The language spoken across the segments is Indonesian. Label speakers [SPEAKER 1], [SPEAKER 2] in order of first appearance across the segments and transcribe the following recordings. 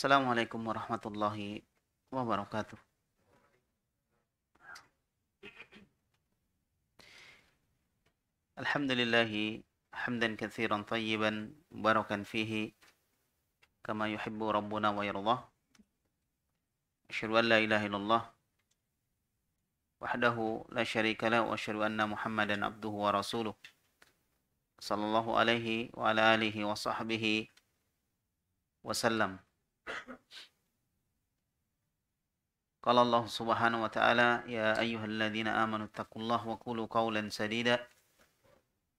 [SPEAKER 1] السلام عليكم ورحمة الله وبركاته الحمد لله حمدا كثيرا طيبا مباركا فيه كما يحب ربنا ويرضاه أشهد أن لا إله إلا الله وحده لا شريك له وأشهد أن محمدا عبده ورسوله صلى الله عليه وعلى آله وصحبه وسلم قال الله سبحانه وتعالى يا أيها الذين آمنوا اتقوا الله وقولوا قولا سديدا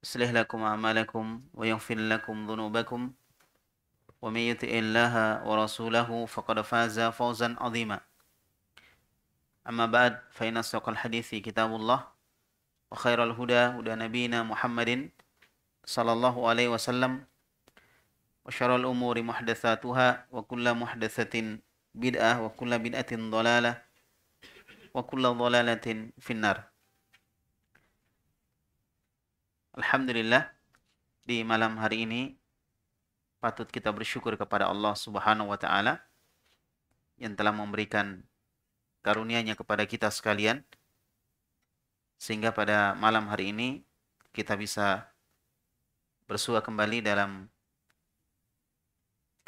[SPEAKER 1] يصلح لكم أعمالكم ويغفر لكم ذنوبكم ومن يطع الله ورسوله فقد فاز فوزا عظيما أما بعد فإن أصدق الحديث كتاب الله وخير الهدى هدى نبينا محمد صلى الله عليه وسلم وشر الأمور محدثاتها وكل محدثة بدعة وكل بدعة ضلالة وكل ضلالة في النار Alhamdulillah di malam hari ini patut kita bersyukur kepada Allah Subhanahu wa taala yang telah memberikan karunia-Nya kepada kita sekalian sehingga pada malam hari ini kita bisa bersua kembali dalam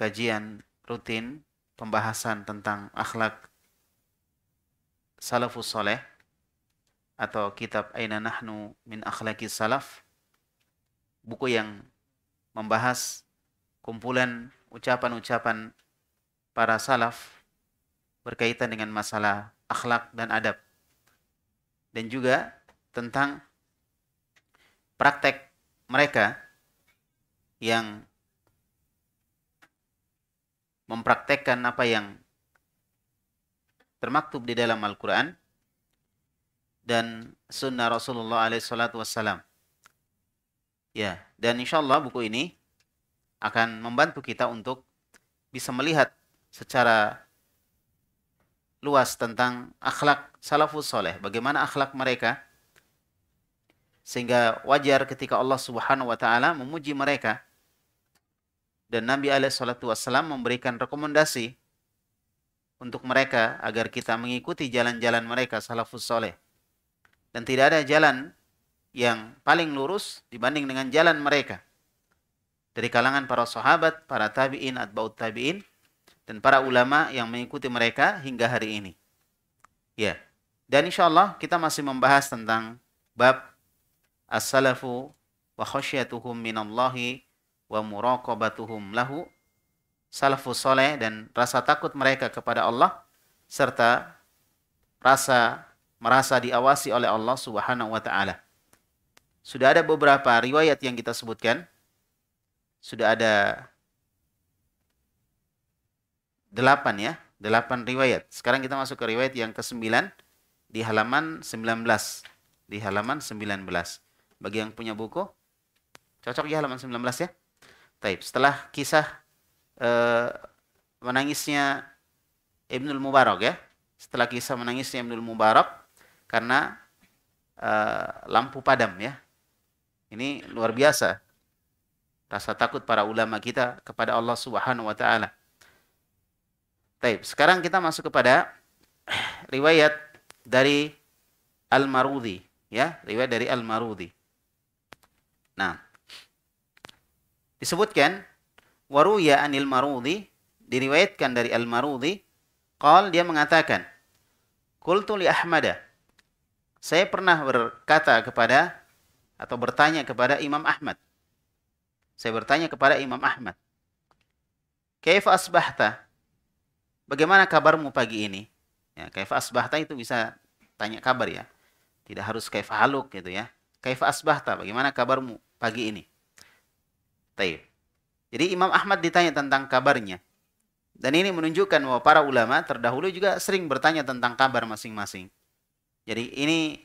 [SPEAKER 1] kajian rutin pembahasan tentang akhlak salafus soleh atau kitab Aina Nahnu min Akhlaki Salaf buku yang membahas kumpulan ucapan-ucapan para salaf berkaitan dengan masalah akhlak dan adab dan juga tentang praktek mereka yang mempraktekkan apa yang termaktub di dalam Al-Quran dan sunnah Rasulullah SAW. Ya, dan insya Allah buku ini akan membantu kita untuk bisa melihat secara luas tentang akhlak salafus soleh. Bagaimana akhlak mereka sehingga wajar ketika Allah Subhanahu wa taala memuji mereka dan Nabi SAW memberikan rekomendasi untuk mereka agar kita mengikuti jalan-jalan mereka salafus soleh. Dan tidak ada jalan yang paling lurus dibanding dengan jalan mereka. Dari kalangan para sahabat, para tabi'in, atba'ut tabi'in, dan para ulama yang mengikuti mereka hingga hari ini. Ya, dan insya Allah kita masih membahas tentang bab as-salafu wa khasyatuhum minallahi wa muraqabatuhum lahu salafus soleh dan rasa takut mereka kepada Allah serta rasa merasa diawasi oleh Allah Subhanahu wa taala. Sudah ada beberapa riwayat yang kita sebutkan. Sudah ada delapan ya, delapan riwayat. Sekarang kita masuk ke riwayat yang ke-9 di halaman 19. Di halaman 19. Bagi yang punya buku, cocok ya halaman 19 ya. Taib. Setelah kisah eh, menangisnya Ibnul Mubarak ya. Setelah kisah menangisnya Ibnul Mubarak karena eh, lampu padam ya. Ini luar biasa. Rasa takut para ulama kita kepada Allah Subhanahu wa taala. Taib. Sekarang kita masuk kepada riwayat dari Al-Marudi ya, riwayat dari Al-Marudi. Nah, Disebutkan waruya anil marudi diriwayatkan dari al marudi qal dia mengatakan qultu li ahmada saya pernah berkata kepada atau bertanya kepada Imam Ahmad saya bertanya kepada Imam Ahmad Kaif asbahta bagaimana kabarmu pagi ini ya kaif asbahta itu bisa tanya kabar ya tidak harus kaif haluk gitu ya Kaif asbahta bagaimana kabarmu pagi ini Taib. Jadi Imam Ahmad ditanya tentang kabarnya. Dan ini menunjukkan bahwa para ulama terdahulu juga sering bertanya tentang kabar masing-masing. Jadi ini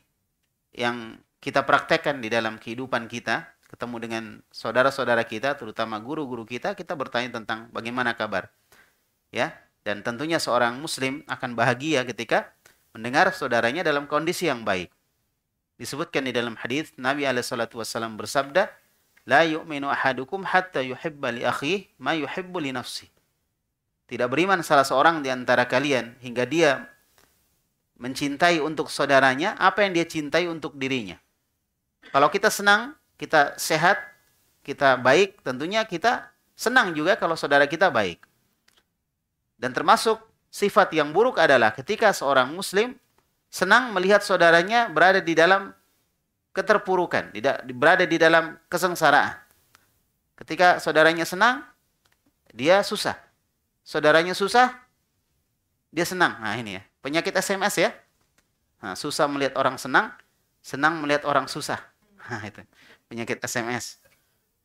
[SPEAKER 1] yang kita praktekkan di dalam kehidupan kita, ketemu dengan saudara-saudara kita, terutama guru-guru kita, kita bertanya tentang bagaimana kabar. Ya, dan tentunya seorang muslim akan bahagia ketika mendengar saudaranya dalam kondisi yang baik. Disebutkan di dalam hadis Nabi alaihi bersabda, La yu'minu ahadukum hatta yuhibba li akhi ma yuhibbu li nafsi. Tidak beriman salah seorang di antara kalian hingga dia mencintai untuk saudaranya apa yang dia cintai untuk dirinya. Kalau kita senang, kita sehat, kita baik, tentunya kita senang juga kalau saudara kita baik. Dan termasuk sifat yang buruk adalah ketika seorang muslim senang melihat saudaranya berada di dalam keterpurukan, tidak berada di dalam kesengsaraan. Ketika saudaranya senang, dia susah. Saudaranya susah, dia senang. Nah ini ya, penyakit SMS ya. Nah, susah melihat orang senang, senang melihat orang susah. Nah, itu penyakit SMS.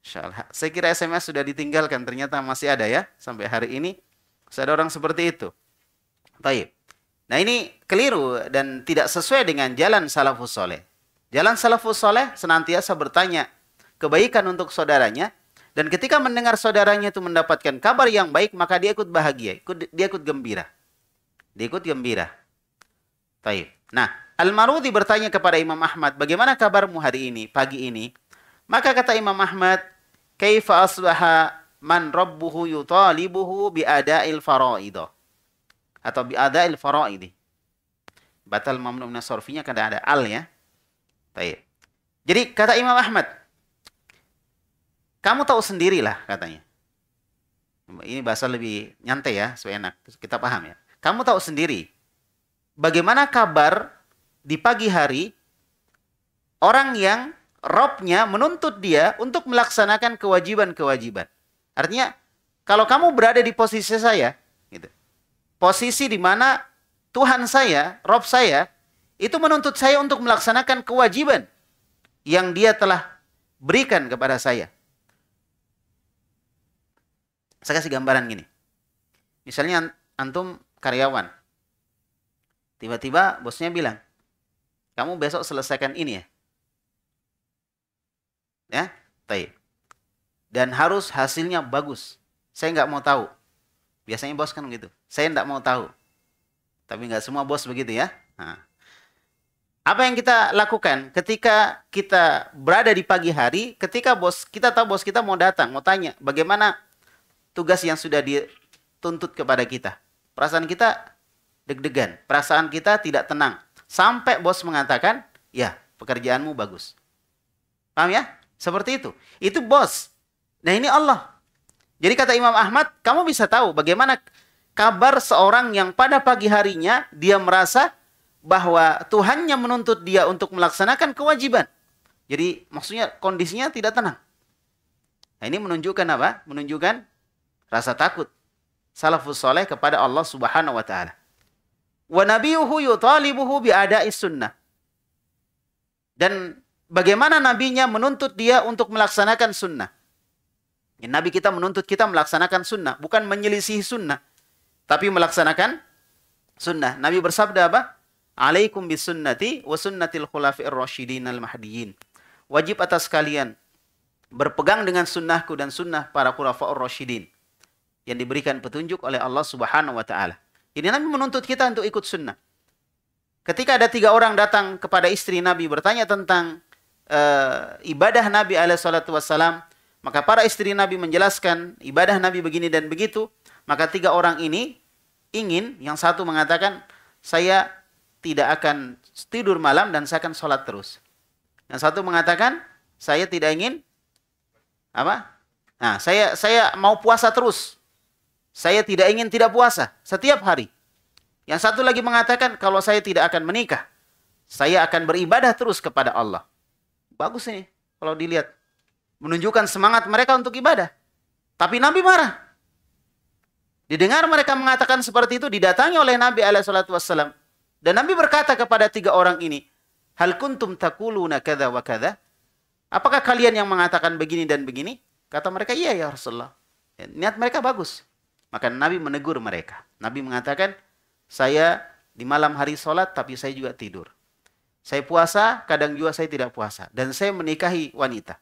[SPEAKER 1] Insyaallah. Saya kira SMS sudah ditinggalkan, ternyata masih ada ya sampai hari ini. ada orang seperti itu. Baik. Nah ini keliru dan tidak sesuai dengan jalan salafus soleh. Jalan salafus soleh senantiasa bertanya kebaikan untuk saudaranya dan ketika mendengar saudaranya itu mendapatkan kabar yang baik maka dia ikut bahagia, ikut dia ikut gembira. Dia ikut gembira. Taib. Nah, Al-Marudi bertanya kepada Imam Ahmad, "Bagaimana kabarmu hari ini, pagi ini?" Maka kata Imam Ahmad, "Kaifa asbaha man rabbuhu yutalibuhu bi ada'il faraidah." Atau bi ada'il faraidi. Batal mamnu min sorfinya kan ada al ya Baik. Jadi kata Imam Ahmad, kamu tahu sendirilah katanya. Ini bahasa lebih nyantai ya, supaya enak kita paham ya. Kamu tahu sendiri bagaimana kabar di pagi hari orang yang robnya menuntut dia untuk melaksanakan kewajiban-kewajiban. Artinya kalau kamu berada di posisi saya, gitu. posisi di mana Tuhan saya, Rob saya itu menuntut saya untuk melaksanakan kewajiban yang dia telah berikan kepada saya. Saya kasih gambaran gini. Misalnya antum karyawan. Tiba-tiba bosnya bilang, "Kamu besok selesaikan ini ya." Ya, baik. Dan harus hasilnya bagus. Saya nggak mau tahu. Biasanya bos kan begitu. Saya nggak mau tahu. Tapi nggak semua bos begitu ya. Nah, apa yang kita lakukan ketika kita berada di pagi hari, ketika bos kita tahu bos kita mau datang, mau tanya bagaimana tugas yang sudah dituntut kepada kita. Perasaan kita deg-degan, perasaan kita tidak tenang. Sampai bos mengatakan, ya pekerjaanmu bagus. Paham ya? Seperti itu. Itu bos. Nah ini Allah. Jadi kata Imam Ahmad, kamu bisa tahu bagaimana kabar seorang yang pada pagi harinya dia merasa bahwa Tuhannya menuntut dia untuk melaksanakan kewajiban. Jadi maksudnya kondisinya tidak tenang. Nah, ini menunjukkan apa? Menunjukkan rasa takut salafus soleh kepada Allah Subhanahu wa taala. Wa nabiyuhu yutalibuhu bi sunnah. Dan bagaimana nabinya menuntut dia untuk melaksanakan sunnah. Ya, Nabi kita menuntut kita melaksanakan sunnah, bukan menyelisih sunnah, tapi melaksanakan sunnah. Nabi bersabda apa? Alaikum bisunnati wa sunnatil khulafir rasyidin al mahdiyin. Wajib atas kalian berpegang dengan sunnahku dan sunnah para khulafaur rasyidin yang diberikan petunjuk oleh Allah Subhanahu wa taala. Ini Nabi menuntut kita untuk ikut sunnah. Ketika ada tiga orang datang kepada istri Nabi bertanya tentang uh, ibadah Nabi alaihi salatu wasalam, maka para istri Nabi menjelaskan ibadah Nabi begini dan begitu, maka tiga orang ini ingin yang satu mengatakan saya tidak akan tidur malam dan saya akan sholat terus. Yang satu mengatakan saya tidak ingin apa? Nah, saya saya mau puasa terus. Saya tidak ingin tidak puasa setiap hari. Yang satu lagi mengatakan kalau saya tidak akan menikah, saya akan beribadah terus kepada Allah. Bagus nih kalau dilihat. Menunjukkan semangat mereka untuk ibadah. Tapi Nabi marah. Didengar mereka mengatakan seperti itu didatangi oleh Nabi alaihi wasallam. Dan Nabi berkata kepada tiga orang ini, Hal kuntum takuluna kada wa kada? Apakah kalian yang mengatakan begini dan begini? Kata mereka, iya ya Rasulullah. Ya, niat mereka bagus. Maka Nabi menegur mereka. Nabi mengatakan, saya di malam hari sholat tapi saya juga tidur. Saya puasa, kadang juga saya tidak puasa. Dan saya menikahi wanita.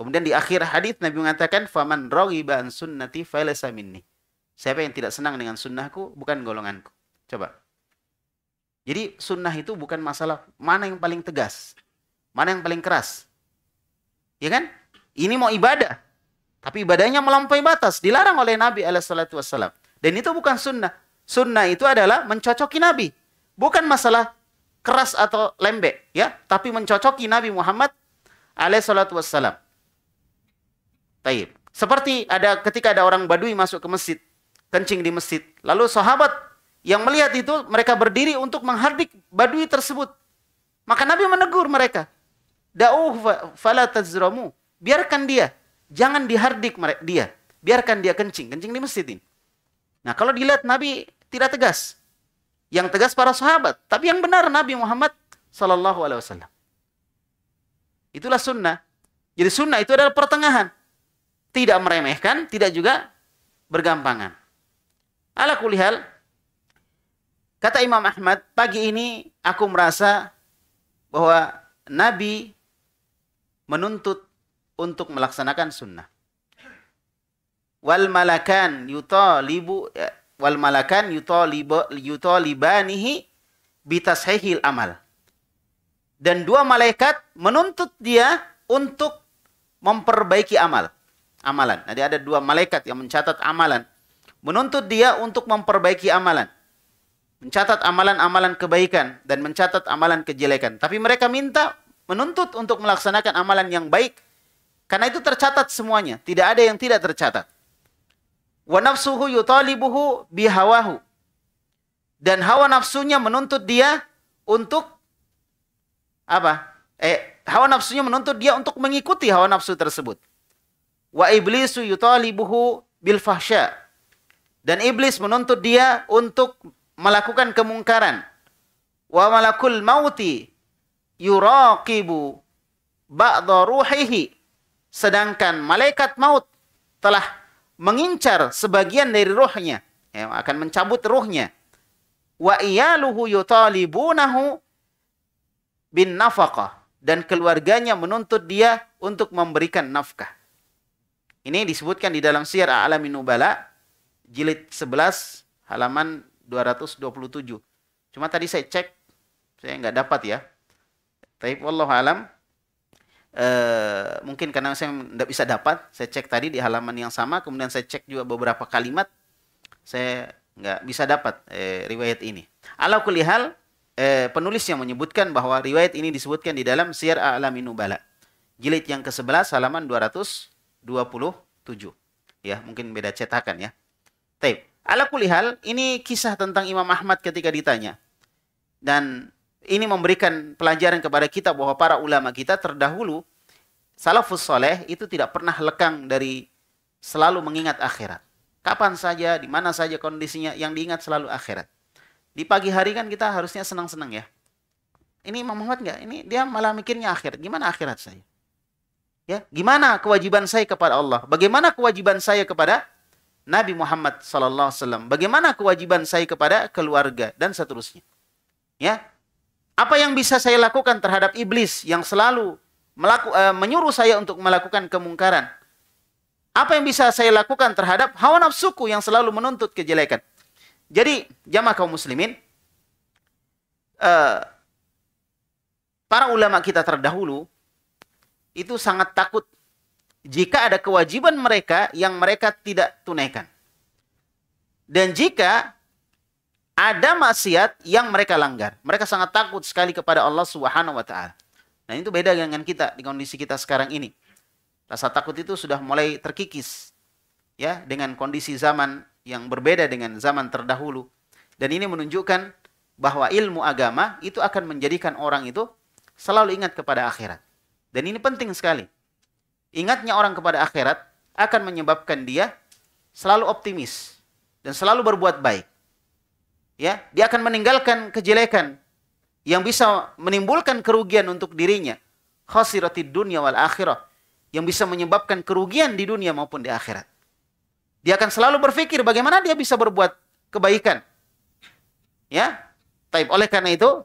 [SPEAKER 1] Kemudian di akhir hadis Nabi mengatakan, Faman roghiba an sunnati failesa minni. Siapa yang tidak senang dengan sunnahku, bukan golonganku. Coba. Jadi sunnah itu bukan masalah mana yang paling tegas, mana yang paling keras. Ya kan? Ini mau ibadah. Tapi ibadahnya melampaui batas. Dilarang oleh Nabi SAW. Dan itu bukan sunnah. Sunnah itu adalah mencocoki Nabi. Bukan masalah keras atau lembek. ya, Tapi mencocoki Nabi Muhammad SAW. Taib. Seperti ada ketika ada orang badui masuk ke masjid. Kencing di masjid. Lalu sahabat yang melihat itu mereka berdiri untuk menghardik badui tersebut. Maka Nabi menegur mereka. Da'uh fala tazramu. Biarkan dia. Jangan dihardik dia. Biarkan dia kencing. Kencing di masjid ini. Nah kalau dilihat Nabi tidak tegas. Yang tegas para sahabat. Tapi yang benar Nabi Muhammad saw. Itulah sunnah. Jadi sunnah itu adalah pertengahan. Tidak meremehkan, tidak juga bergampangan. Ala kulihal, Kata Imam Ahmad, pagi ini aku merasa bahwa Nabi menuntut untuk melaksanakan sunnah. Wal malakan libu, eh, wal malakan yutalibu yutalibanihi bitashihil amal. Dan dua malaikat menuntut dia untuk memperbaiki amal, amalan. Jadi ada dua malaikat yang mencatat amalan, menuntut dia untuk memperbaiki amalan mencatat amalan-amalan kebaikan dan mencatat amalan kejelekan. Tapi mereka minta menuntut untuk melaksanakan amalan yang baik karena itu tercatat semuanya, tidak ada yang tidak tercatat. Wa nafsuhu yutalibuhu bihawahu. Dan hawa nafsunya menuntut dia untuk apa? Eh, hawa nafsunya menuntut dia untuk mengikuti hawa nafsu tersebut. Wa iblisu yutalibuhu bil fahsya. Dan iblis menuntut dia untuk melakukan kemungkaran. Wa malakul mauti yuraqibu ba'dha ruhihi. Sedangkan malaikat maut telah mengincar sebagian dari ruhnya. Ya, akan mencabut ruhnya. Wa iyaluhu yutalibunahu bin nafakah. Dan keluarganya menuntut dia untuk memberikan nafkah. Ini disebutkan di dalam siar Alamin Nubala, jilid 11, halaman 227. Cuma tadi saya cek, saya nggak dapat ya. Tapi Allah alam, eh, mungkin karena saya nggak bisa dapat, saya cek tadi di halaman yang sama, kemudian saya cek juga beberapa kalimat, saya nggak bisa dapat eh, riwayat ini. Alau kulihal, eh, penulis yang menyebutkan bahwa riwayat ini disebutkan di dalam Syiar A'lamin Nubala. Jilid yang ke-11 halaman 227. Ya, mungkin beda cetakan ya. Tape. Ala kulihal, ini kisah tentang Imam Ahmad ketika ditanya. Dan ini memberikan pelajaran kepada kita bahwa para ulama kita terdahulu, salafus soleh itu tidak pernah lekang dari selalu mengingat akhirat. Kapan saja, di mana saja kondisinya, yang diingat selalu akhirat. Di pagi hari kan kita harusnya senang-senang ya. Ini Imam Ahmad nggak? Ini dia malah mikirnya akhirat. Gimana akhirat saya? Ya, gimana kewajiban saya kepada Allah? Bagaimana kewajiban saya kepada Nabi Muhammad sallallahu Bagaimana kewajiban saya kepada keluarga dan seterusnya. Ya. Apa yang bisa saya lakukan terhadap iblis yang selalu melaku, uh, menyuruh saya untuk melakukan kemungkaran? Apa yang bisa saya lakukan terhadap hawa nafsuku yang selalu menuntut kejelekan? Jadi, jamaah kaum muslimin, uh, para ulama kita terdahulu itu sangat takut jika ada kewajiban mereka yang mereka tidak tunaikan. Dan jika ada maksiat yang mereka langgar, mereka sangat takut sekali kepada Allah Subhanahu wa taala. Nah, itu beda dengan kita di kondisi kita sekarang ini. Rasa takut itu sudah mulai terkikis ya dengan kondisi zaman yang berbeda dengan zaman terdahulu. Dan ini menunjukkan bahwa ilmu agama itu akan menjadikan orang itu selalu ingat kepada akhirat. Dan ini penting sekali ingatnya orang kepada akhirat akan menyebabkan dia selalu optimis dan selalu berbuat baik. Ya, dia akan meninggalkan kejelekan yang bisa menimbulkan kerugian untuk dirinya. Khasiratid dunya wal akhirah yang bisa menyebabkan kerugian di dunia maupun di akhirat. Dia akan selalu berpikir bagaimana dia bisa berbuat kebaikan. Ya. Taib. Oleh karena itu,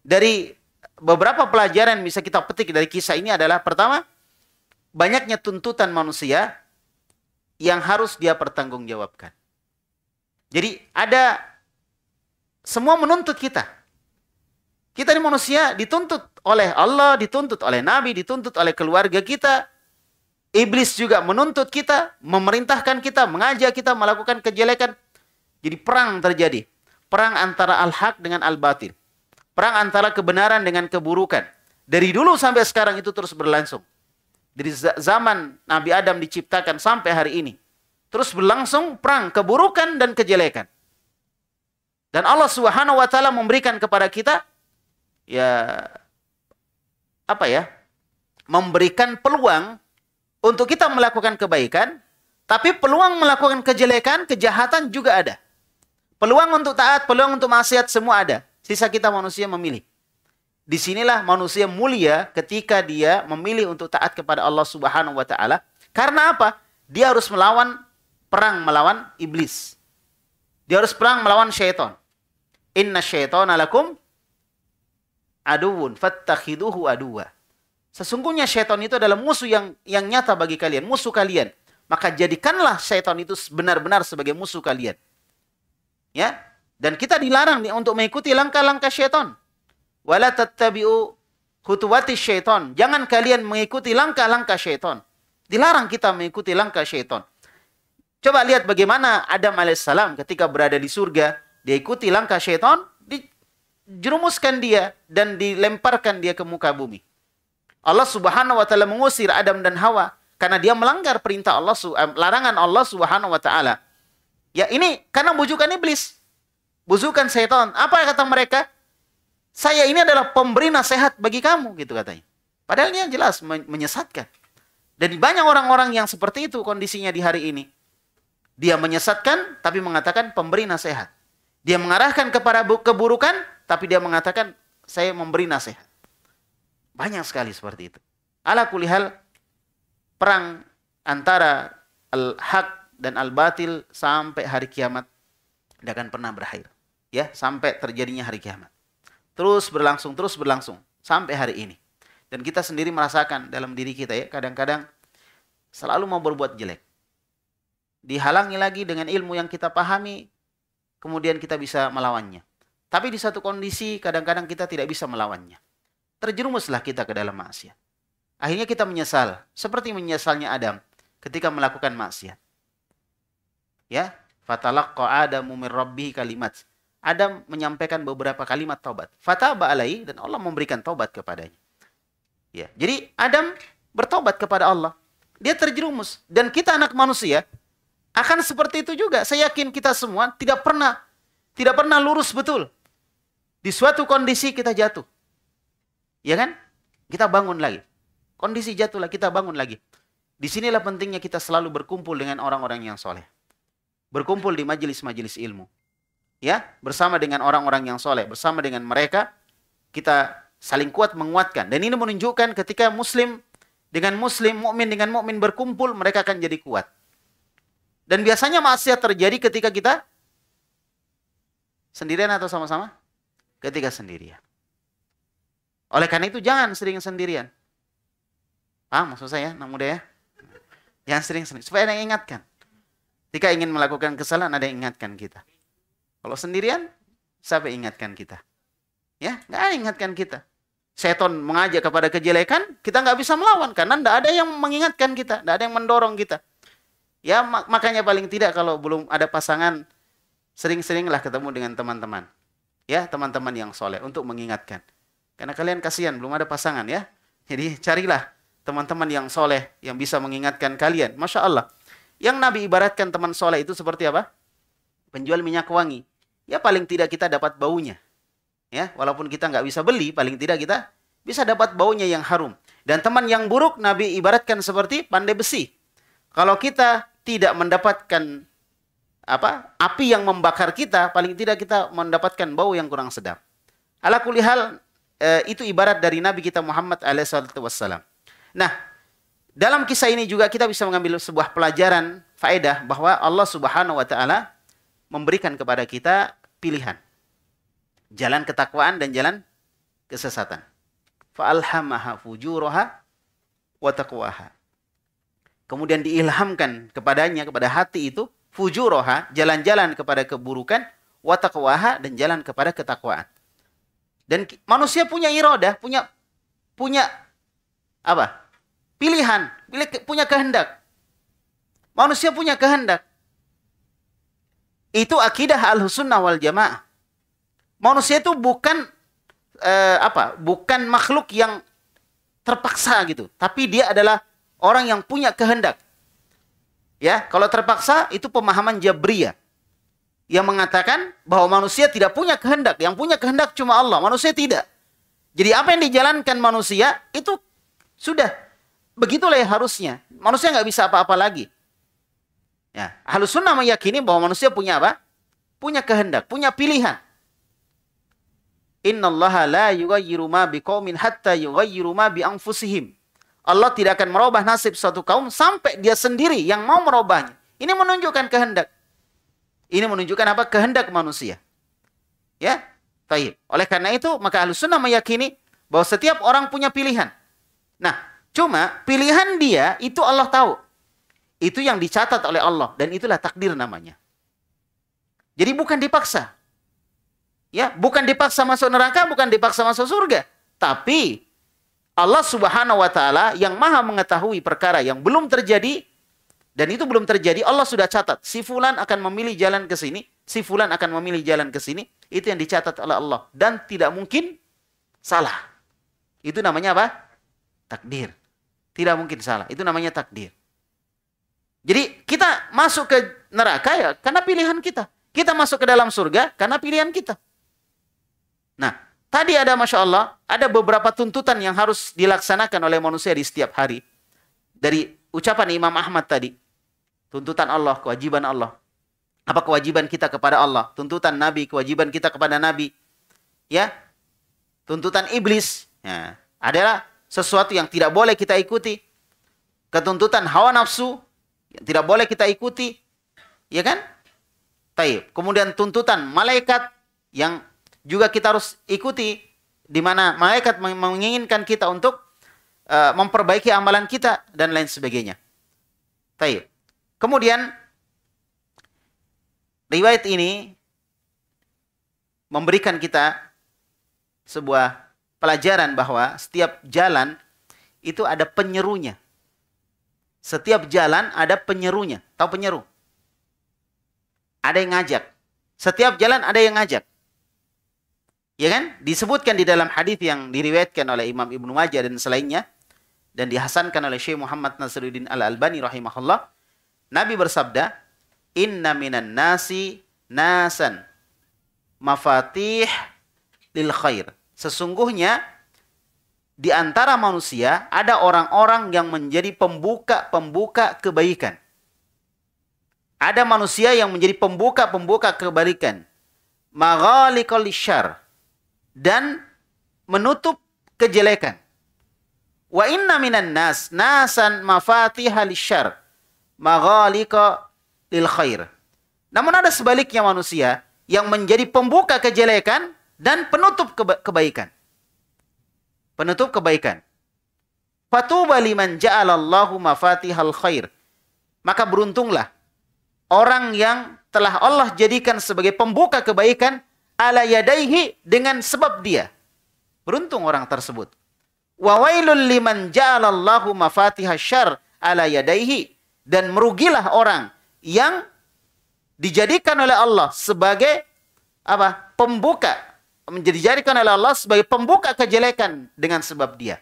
[SPEAKER 1] dari beberapa pelajaran yang bisa kita petik dari kisah ini adalah pertama, banyaknya tuntutan manusia yang harus dia pertanggungjawabkan. Jadi ada semua menuntut kita. Kita di manusia dituntut oleh Allah, dituntut oleh Nabi, dituntut oleh keluarga kita. Iblis juga menuntut kita, memerintahkan kita, mengajak kita melakukan kejelekan. Jadi perang terjadi. Perang antara al-haq dengan al-batil. Perang antara kebenaran dengan keburukan. Dari dulu sampai sekarang itu terus berlangsung. Dari zaman Nabi Adam diciptakan sampai hari ini. Terus berlangsung perang keburukan dan kejelekan. Dan Allah Subhanahu wa taala memberikan kepada kita ya apa ya? memberikan peluang untuk kita melakukan kebaikan, tapi peluang melakukan kejelekan, kejahatan juga ada. Peluang untuk taat, peluang untuk maksiat semua ada. Sisa kita manusia memilih. Disinilah manusia mulia ketika dia memilih untuk taat kepada Allah Subhanahu wa taala. Karena apa? Dia harus melawan perang melawan iblis. Dia harus perang melawan syaitan. Inna syaitana lakum aduun fattakhiduhu aduwa. Sesungguhnya syaitan itu adalah musuh yang yang nyata bagi kalian, musuh kalian. Maka jadikanlah syaitan itu benar-benar sebagai musuh kalian. Ya? Dan kita dilarang untuk mengikuti langkah-langkah syaitan wala tattabi'u khutuwati syaitan. Jangan kalian mengikuti langkah-langkah syaitan. Dilarang kita mengikuti langkah syaitan. Coba lihat bagaimana Adam alaihissalam ketika berada di surga, dia ikuti langkah syaitan, dijerumuskan dia dan dilemparkan dia ke muka bumi. Allah Subhanahu wa taala mengusir Adam dan Hawa karena dia melanggar perintah Allah eh, larangan Allah Subhanahu wa taala. Ya ini karena bujukan iblis. Bujukan setan. Apa kata mereka? Saya ini adalah pemberi nasihat bagi kamu gitu katanya. Padahal ini yang jelas menyesatkan. Dan banyak orang-orang yang seperti itu kondisinya di hari ini. Dia menyesatkan tapi mengatakan pemberi nasihat. Dia mengarahkan kepada keburukan tapi dia mengatakan saya memberi nasihat. Banyak sekali seperti itu. Ala kulihal perang antara al-haq dan al-batil sampai hari kiamat tidak akan pernah berakhir. Ya, sampai terjadinya hari kiamat. Terus berlangsung, terus berlangsung sampai hari ini. Dan kita sendiri merasakan dalam diri kita ya, kadang-kadang selalu mau berbuat jelek. Dihalangi lagi dengan ilmu yang kita pahami, kemudian kita bisa melawannya. Tapi di satu kondisi kadang-kadang kita tidak bisa melawannya. Terjerumuslah kita ke dalam maksiat. Akhirnya kita menyesal, seperti menyesalnya Adam ketika melakukan maksiat. Ya, fatalaqqa Adamu min rabbih kalimat Adam menyampaikan beberapa kalimat taubat. Fataba baalai dan Allah memberikan taubat kepadanya. Ya, jadi Adam bertobat kepada Allah. Dia terjerumus dan kita anak manusia akan seperti itu juga. Saya yakin kita semua tidak pernah tidak pernah lurus betul. Di suatu kondisi kita jatuh. Ya kan? Kita bangun lagi. Kondisi jatuhlah kita bangun lagi. Di sinilah pentingnya kita selalu berkumpul dengan orang-orang yang soleh. Berkumpul di majelis-majelis ilmu ya bersama dengan orang-orang yang soleh bersama dengan mereka kita saling kuat menguatkan dan ini menunjukkan ketika muslim dengan muslim mukmin dengan mukmin berkumpul mereka akan jadi kuat dan biasanya maksiat terjadi ketika kita sendirian atau sama-sama ketika sendirian oleh karena itu jangan sering sendirian Ah, maksud saya anak muda ya jangan sering sendirian supaya ada yang ingatkan jika ingin melakukan kesalahan ada yang ingatkan kita kalau sendirian, siapa ingatkan kita? Ya, nggak ingatkan kita. Seton mengajak kepada kejelekan, kita nggak bisa melawan karena nggak ada yang mengingatkan kita, nggak ada yang mendorong kita. Ya makanya paling tidak kalau belum ada pasangan, sering-seringlah ketemu dengan teman-teman. Ya teman-teman yang soleh untuk mengingatkan. Karena kalian kasihan belum ada pasangan ya. Jadi carilah teman-teman yang soleh yang bisa mengingatkan kalian. Masya Allah. Yang Nabi ibaratkan teman soleh itu seperti apa? penjual minyak wangi. Ya paling tidak kita dapat baunya. Ya, walaupun kita nggak bisa beli, paling tidak kita bisa dapat baunya yang harum. Dan teman yang buruk Nabi ibaratkan seperti pandai besi. Kalau kita tidak mendapatkan apa api yang membakar kita, paling tidak kita mendapatkan bau yang kurang sedap. Ala kulihal e, eh, itu ibarat dari Nabi kita Muhammad alaihissalam. Nah, dalam kisah ini juga kita bisa mengambil sebuah pelajaran faedah bahwa Allah Subhanahu wa taala memberikan kepada kita pilihan. Jalan ketakwaan dan jalan kesesatan. Fa'alhamaha fujuroha wa taqwaha. Kemudian diilhamkan kepadanya, kepada hati itu, fujuroha, jalan-jalan kepada keburukan, wa dan jalan kepada ketakwaan. Dan manusia punya iroda punya punya apa? Pilihan, punya kehendak. Manusia punya kehendak. Itu akidah al-sunnah wal jamaah. Manusia itu bukan eh, apa? Bukan makhluk yang terpaksa gitu, tapi dia adalah orang yang punya kehendak. Ya, kalau terpaksa itu pemahaman Jabriyah yang mengatakan bahwa manusia tidak punya kehendak. Yang punya kehendak cuma Allah, manusia tidak. Jadi apa yang dijalankan manusia itu sudah begitulah ya harusnya. Manusia nggak bisa apa-apa lagi. Ya, Ahlus sunnah meyakini bahwa manusia punya apa? Punya kehendak, punya pilihan. Allah la yugayiru ma biqaumin hatta yugayiru ma bi anfusihim. Allah tidak akan merubah nasib suatu kaum sampai dia sendiri yang mau merubahnya. Ini menunjukkan kehendak. Ini menunjukkan apa? Kehendak manusia. Ya, Taib. Oleh karena itu, maka ahlu sunnah meyakini bahwa setiap orang punya pilihan. Nah, cuma pilihan dia itu Allah tahu. Itu yang dicatat oleh Allah dan itulah takdir namanya. Jadi bukan dipaksa. Ya, bukan dipaksa masuk neraka, bukan dipaksa masuk surga, tapi Allah Subhanahu wa taala yang Maha mengetahui perkara yang belum terjadi dan itu belum terjadi, Allah sudah catat. Si fulan akan memilih jalan ke sini, si fulan akan memilih jalan ke sini. Itu yang dicatat oleh Allah dan tidak mungkin salah. Itu namanya apa? Takdir. Tidak mungkin salah. Itu namanya takdir. Jadi kita masuk ke neraka ya karena pilihan kita. Kita masuk ke dalam surga karena pilihan kita. Nah, tadi ada Masya Allah, ada beberapa tuntutan yang harus dilaksanakan oleh manusia di setiap hari. Dari ucapan Imam Ahmad tadi. Tuntutan Allah, kewajiban Allah. Apa kewajiban kita kepada Allah? Tuntutan Nabi, kewajiban kita kepada Nabi. Ya, tuntutan iblis ya, adalah sesuatu yang tidak boleh kita ikuti. Ketuntutan hawa nafsu, tidak boleh kita ikuti. Ya kan? Taib. Kemudian tuntutan malaikat yang juga kita harus ikuti di mana malaikat menginginkan kita untuk uh, memperbaiki amalan kita dan lain sebagainya. Taib. Kemudian riwayat ini memberikan kita sebuah pelajaran bahwa setiap jalan itu ada penyerunya. Setiap jalan ada penyerunya. Tahu penyeru? Ada yang ngajak. Setiap jalan ada yang ngajak. Ya kan? Disebutkan di dalam hadis yang diriwayatkan oleh Imam Ibnu Majah dan selainnya dan dihasankan oleh Syekh Muhammad Nasruddin Al-Albani rahimahullah, Nabi bersabda, "Inna minan nasi nasan mafatih lil khair." Sesungguhnya di antara manusia ada orang-orang yang menjadi pembuka-pembuka kebaikan. Ada manusia yang menjadi pembuka-pembuka kebaikan. Maghalikol syar. Dan menutup kejelekan. Wa inna minan nas nasan mafatihal lisyar. Maghalika lil khair. Namun ada sebaliknya manusia yang menjadi pembuka kejelekan dan penutup keba kebaikan penutup kebaikan. Fatuba liman ja'alallahu mafatihal khair. Maka beruntunglah orang yang telah Allah jadikan sebagai pembuka kebaikan ala yadaihi dengan sebab dia. Beruntung orang tersebut. Wa wailul liman ja'alallahu syar ala yadaihi. Dan merugilah orang yang dijadikan oleh Allah sebagai apa pembuka dijadikan oleh Allah sebagai pembuka kejelekan dengan sebab dia.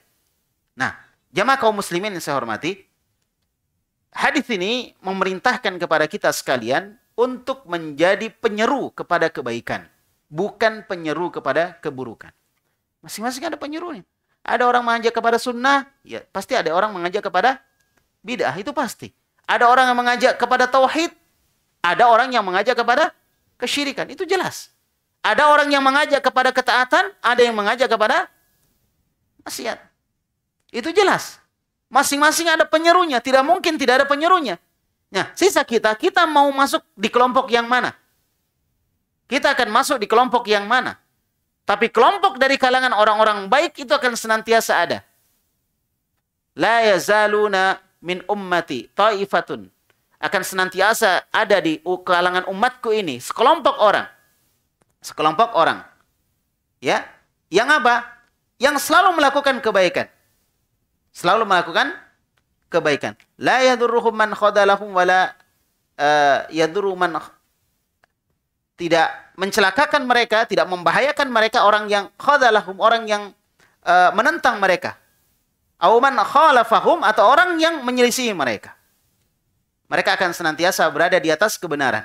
[SPEAKER 1] Nah, jamaah kaum muslimin yang saya hormati, hadis ini memerintahkan kepada kita sekalian untuk menjadi penyeru kepada kebaikan, bukan penyeru kepada keburukan. Masing-masing ada penyeru nih. Ada orang mengajak kepada sunnah, ya pasti ada orang mengajak kepada bid'ah, itu pasti. Ada orang yang mengajak kepada tauhid, ada orang yang mengajak kepada kesyirikan, itu jelas. Ada orang yang mengajak kepada ketaatan, ada yang mengajak kepada maksiat. Itu jelas. Masing-masing ada penyerunya, tidak mungkin tidak ada penyerunya. Nah, sisa kita, kita mau masuk di kelompok yang mana? Kita akan masuk di kelompok yang mana? Tapi kelompok dari kalangan orang-orang baik itu akan senantiasa ada. La yazaluna min ummati ta'ifatun. Akan senantiasa ada di kalangan umatku ini. Sekelompok orang sekelompok orang. Ya, yang apa? Yang selalu melakukan kebaikan. Selalu melakukan kebaikan. La yadurruhum man khadalahum wala eh, yadurru man tidak mencelakakan mereka, tidak membahayakan mereka orang yang khadalahum, orang yang uh, menentang mereka. Auman khalafahum atau orang yang menyelisih mereka. Mereka akan senantiasa berada di atas kebenaran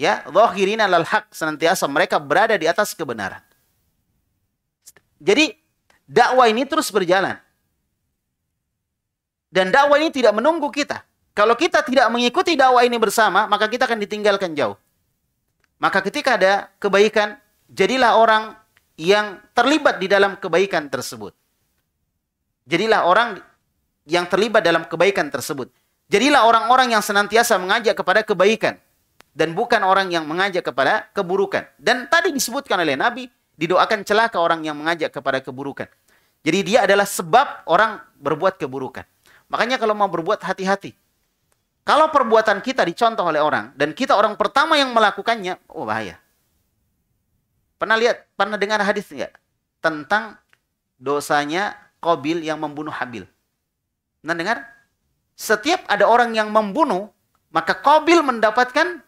[SPEAKER 1] ya zahirina lal haq senantiasa mereka berada di atas kebenaran. Jadi dakwah ini terus berjalan. Dan dakwah ini tidak menunggu kita. Kalau kita tidak mengikuti dakwah ini bersama, maka kita akan ditinggalkan jauh. Maka ketika ada kebaikan, jadilah orang yang terlibat di dalam kebaikan tersebut. Jadilah orang yang terlibat dalam kebaikan tersebut. Jadilah orang-orang yang senantiasa mengajak kepada kebaikan dan bukan orang yang mengajak kepada keburukan. Dan tadi disebutkan oleh Nabi, didoakan celaka orang yang mengajak kepada keburukan. Jadi dia adalah sebab orang berbuat keburukan. Makanya kalau mau berbuat hati-hati. Kalau perbuatan kita dicontoh oleh orang dan kita orang pertama yang melakukannya, oh bahaya. Pernah lihat, pernah dengar hadis nggak tentang dosanya Qabil yang membunuh Habil? Pernah dengar? Setiap ada orang yang membunuh, maka Qabil mendapatkan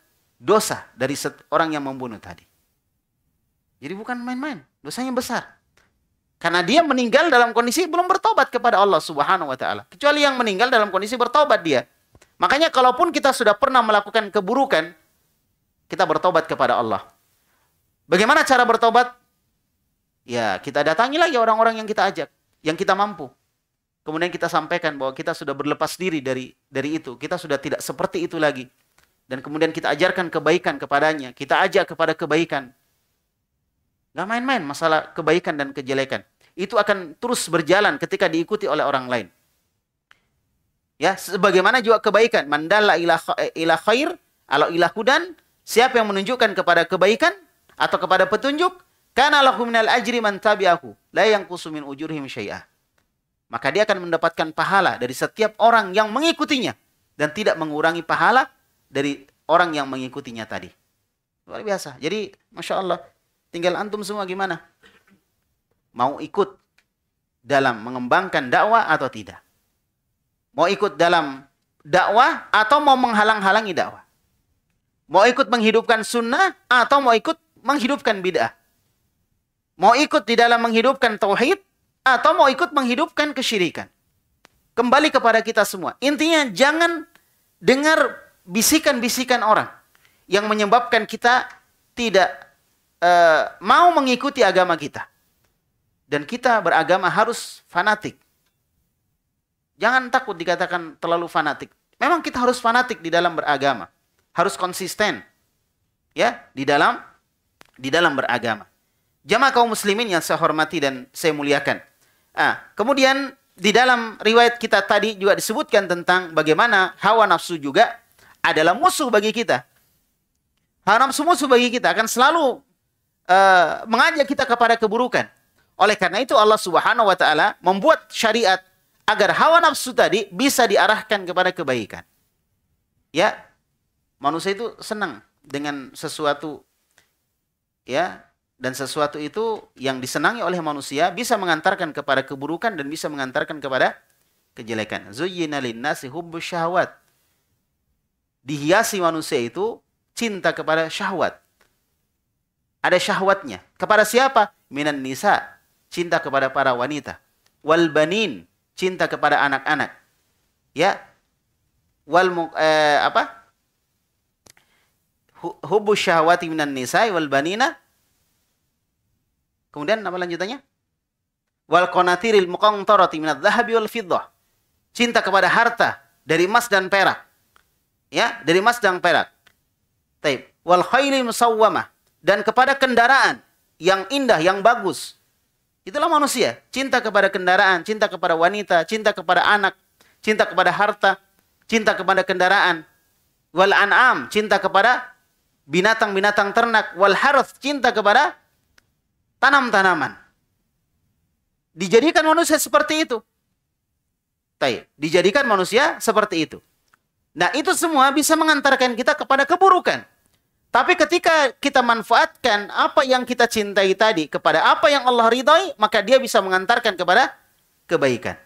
[SPEAKER 1] dosa dari orang yang membunuh tadi. Jadi bukan main-main, dosanya besar. Karena dia meninggal dalam kondisi belum bertobat kepada Allah Subhanahu wa taala. Kecuali yang meninggal dalam kondisi bertobat dia. Makanya kalaupun kita sudah pernah melakukan keburukan, kita bertobat kepada Allah. Bagaimana cara bertobat? Ya, kita datangi lagi orang-orang yang kita ajak, yang kita mampu. Kemudian kita sampaikan bahwa kita sudah berlepas diri dari dari itu, kita sudah tidak seperti itu lagi dan kemudian kita ajarkan kebaikan kepadanya, kita ajak kepada kebaikan. Gak main-main masalah kebaikan dan kejelekan. Itu akan terus berjalan ketika diikuti oleh orang lain. Ya, sebagaimana juga kebaikan, mandala eh, ila khair, alau ila hudan, siapa yang menunjukkan kepada kebaikan atau kepada petunjuk, karena lahu minal ajri man tabi'ahu, la yang kusumin ujurhim syai'ah. Maka dia akan mendapatkan pahala dari setiap orang yang mengikutinya dan tidak mengurangi pahala dari orang yang mengikutinya tadi. Luar biasa. Jadi, Masya Allah, tinggal antum semua gimana? Mau ikut dalam mengembangkan dakwah atau tidak? Mau ikut dalam dakwah atau mau menghalang-halangi dakwah? Mau ikut menghidupkan sunnah atau mau ikut menghidupkan bid'ah? Mau ikut di dalam menghidupkan tauhid atau mau ikut menghidupkan kesyirikan? Kembali kepada kita semua. Intinya jangan dengar bisikan-bisikan orang yang menyebabkan kita tidak uh, mau mengikuti agama kita. Dan kita beragama harus fanatik. Jangan takut dikatakan terlalu fanatik. Memang kita harus fanatik di dalam beragama, harus konsisten. Ya, di dalam di dalam beragama. Jamaah kaum muslimin yang saya hormati dan saya muliakan. Ah, kemudian di dalam riwayat kita tadi juga disebutkan tentang bagaimana hawa nafsu juga adalah musuh bagi kita. hawa nafsu musuh bagi kita akan selalu uh, mengajak kita kepada keburukan. Oleh karena itu Allah Subhanahu wa taala membuat syariat agar hawa nafsu tadi bisa diarahkan kepada kebaikan. Ya. Manusia itu senang dengan sesuatu ya dan sesuatu itu yang disenangi oleh manusia bisa mengantarkan kepada keburukan dan bisa mengantarkan kepada kejelekan. Zuyyina lin-nasi hubbus syahawat dihiasi manusia itu cinta kepada syahwat. Ada syahwatnya. Kepada siapa? Minan nisa, cinta kepada para wanita. Wal banin, cinta kepada anak-anak. Ya. Wal eh, apa? Hubus syahwati minan nisa wal banina. Kemudian apa lanjutannya? Wal qanatiril muqantarati minadh dhahabi wal fiddah. Cinta kepada harta dari emas dan perak ya dari emas dan perak. Taib. Wal khayli musawwamah dan kepada kendaraan yang indah, yang bagus. Itulah manusia, cinta kepada kendaraan, cinta kepada wanita, cinta kepada anak, cinta kepada harta, cinta kepada kendaraan. Wal an'am, cinta kepada binatang-binatang ternak, wal harth, cinta kepada tanam-tanaman. Dijadikan manusia seperti itu. Taib. Dijadikan manusia seperti itu. Nah, itu semua bisa mengantarkan kita kepada keburukan. Tapi ketika kita manfaatkan apa yang kita cintai tadi kepada apa yang Allah ridhoi, maka dia bisa mengantarkan kepada kebaikan.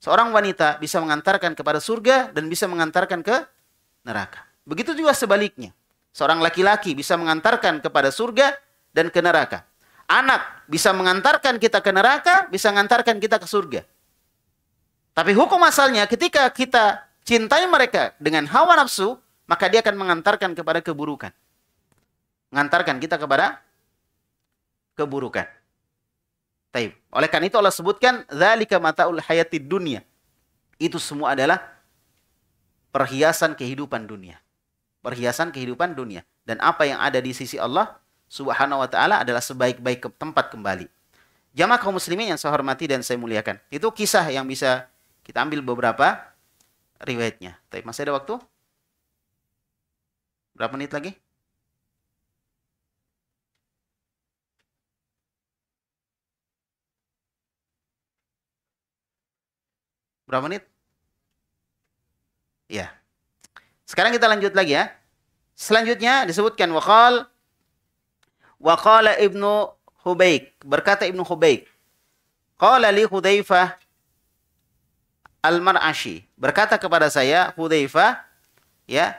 [SPEAKER 1] Seorang wanita bisa mengantarkan kepada surga dan bisa mengantarkan ke neraka. Begitu juga sebaliknya. Seorang laki-laki bisa mengantarkan kepada surga dan ke neraka. Anak bisa mengantarkan kita ke neraka, bisa mengantarkan kita ke surga. Tapi hukum asalnya ketika kita cintai mereka dengan hawa nafsu, maka dia akan mengantarkan kepada keburukan. Mengantarkan kita kepada keburukan. Taib. Oleh karena itu Allah sebutkan ذَلِكَ مَتَعُ الْحَيَةِ dunia. Itu semua adalah perhiasan kehidupan dunia. Perhiasan kehidupan dunia dan apa yang ada di sisi Allah Subhanahu wa taala adalah sebaik-baik tempat kembali. Jamaah kaum muslimin yang saya hormati dan saya muliakan. Itu kisah yang bisa kita ambil beberapa riwayatnya. Tapi masih ada waktu? Berapa menit lagi? Berapa menit? Ya. Sekarang kita lanjut lagi ya. Selanjutnya disebutkan waqal waqala Ibnu Hubaik, berkata Ibnu Hubaik. Qala li Hudzaifah Al-Mar'ashi. Berkata kepada saya Hudzaifah ya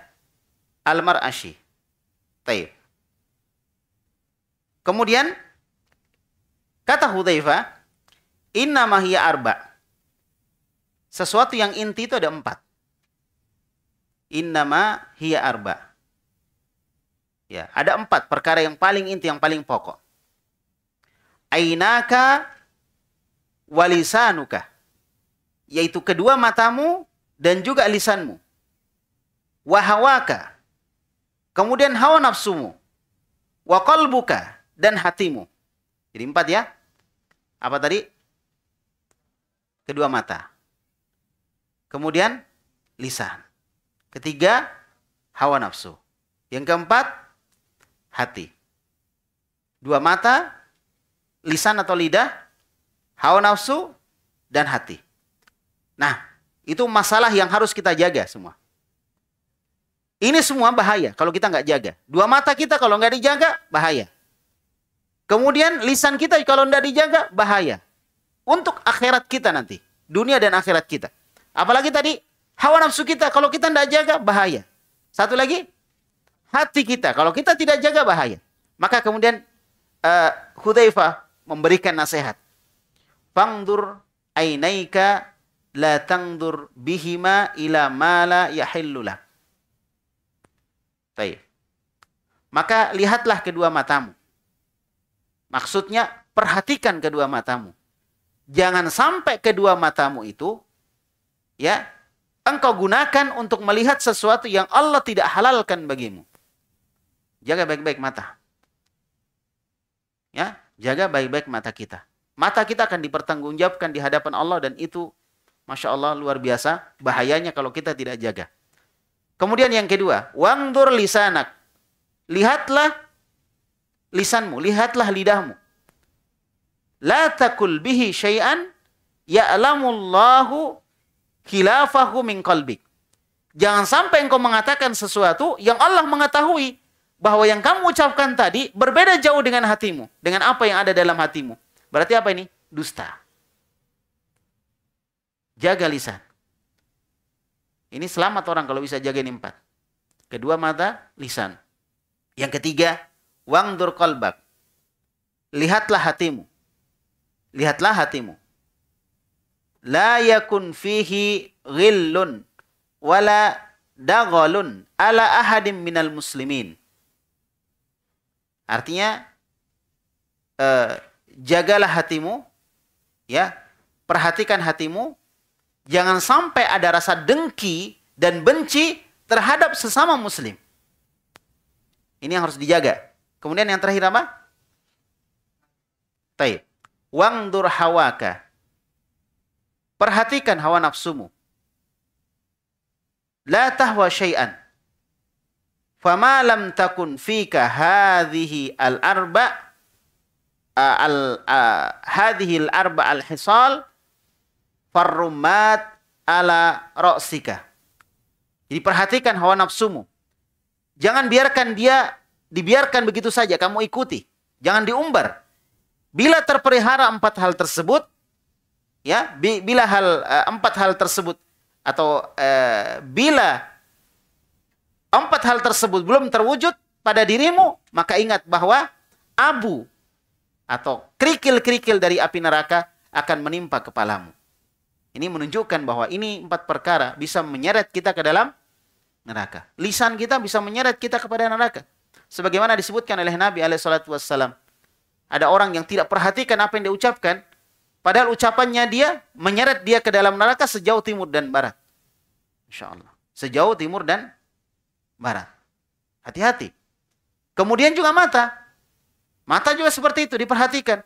[SPEAKER 1] Al-Mar'ashi. Taib. Kemudian kata Hudzaifah, "Inna hia arba." Sesuatu yang inti itu ada empat. Innama hia arba. Ya, ada empat perkara yang paling inti, yang paling pokok. Ainaka walisanuka yaitu kedua matamu dan juga lisanmu. Wahawaka, kemudian hawa nafsumu, wakolbuka, dan hatimu. Jadi empat ya. Apa tadi? Kedua mata. Kemudian lisan. Ketiga, hawa nafsu. Yang keempat, hati. Dua mata, lisan atau lidah, hawa nafsu, dan hati. Nah, itu masalah yang harus kita jaga semua. Ini semua bahaya kalau kita nggak jaga. Dua mata kita kalau nggak dijaga, bahaya. Kemudian lisan kita kalau nggak dijaga, bahaya. Untuk akhirat kita nanti. Dunia dan akhirat kita. Apalagi tadi, hawa nafsu kita kalau kita nggak jaga, bahaya. Satu lagi, hati kita. Kalau kita tidak jaga, bahaya. Maka kemudian uh, eh, Hudaifah memberikan nasihat. Fangdur ainaika la tangdur bihima ila ma la yahillula. Baik. Maka lihatlah kedua matamu. Maksudnya perhatikan kedua matamu. Jangan sampai kedua matamu itu ya engkau gunakan untuk melihat sesuatu yang Allah tidak halalkan bagimu. Jaga baik-baik mata. Ya, jaga baik-baik mata kita. Mata kita akan dipertanggungjawabkan di hadapan Allah dan itu Masya Allah luar biasa bahayanya kalau kita tidak jaga. Kemudian yang kedua, wangdur lisanak. Lihatlah lisanmu, lihatlah lidahmu. La takul bihi syai'an ya'lamullahu khilafahu min qalbik. Jangan sampai engkau mengatakan sesuatu yang Allah mengetahui bahwa yang kamu ucapkan tadi berbeda jauh dengan hatimu, dengan apa yang ada dalam hatimu. Berarti apa ini? Dusta. Jaga lisan. Ini selamat orang kalau bisa jaga ini empat. Kedua mata, lisan. Yang ketiga, wangdur kolbak. Lihatlah hatimu. Lihatlah hatimu. La yakun fihi ghillun wala dagolun ala ahadim minal muslimin. Artinya, eh, jagalah hatimu, ya, perhatikan hatimu, jangan sampai ada rasa dengki dan benci terhadap sesama muslim. Ini yang harus dijaga. Kemudian yang terakhir apa? Taib. Wangdur hawaka. Perhatikan hawa nafsumu. La tahwa syai'an. Fama lam takun fika hadhihi al-arba al hadhihi al-arba al-hisal farumat ala roksika. Jadi perhatikan hawa nafsumu. Jangan biarkan dia dibiarkan begitu saja. Kamu ikuti. Jangan diumbar. Bila terperihara empat hal tersebut, ya bila hal eh, empat hal tersebut atau eh, bila empat hal tersebut belum terwujud pada dirimu, maka ingat bahwa abu atau kerikil-kerikil dari api neraka akan menimpa kepalamu. Ini menunjukkan bahwa ini empat perkara bisa menyeret kita ke dalam neraka. Lisan kita bisa menyeret kita kepada neraka. Sebagaimana disebutkan oleh Nabi SAW. Ada orang yang tidak perhatikan apa yang diucapkan. Padahal ucapannya dia menyeret dia ke dalam neraka sejauh timur dan barat. Insya Allah. Sejauh timur dan barat. Hati-hati. Kemudian juga mata. Mata juga seperti itu, diperhatikan.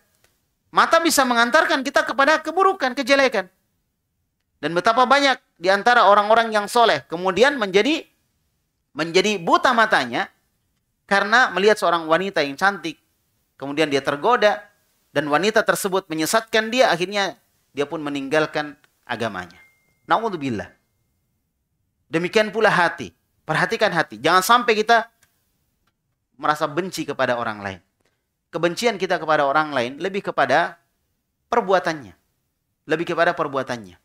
[SPEAKER 1] Mata bisa mengantarkan kita kepada keburukan, kejelekan. Dan betapa banyak di antara orang-orang yang soleh kemudian menjadi menjadi buta matanya karena melihat seorang wanita yang cantik. Kemudian dia tergoda dan wanita tersebut menyesatkan dia akhirnya dia pun meninggalkan agamanya. Nauzubillah. Demikian pula hati. Perhatikan hati. Jangan sampai kita merasa benci kepada orang lain. Kebencian kita kepada orang lain lebih kepada perbuatannya. Lebih kepada perbuatannya.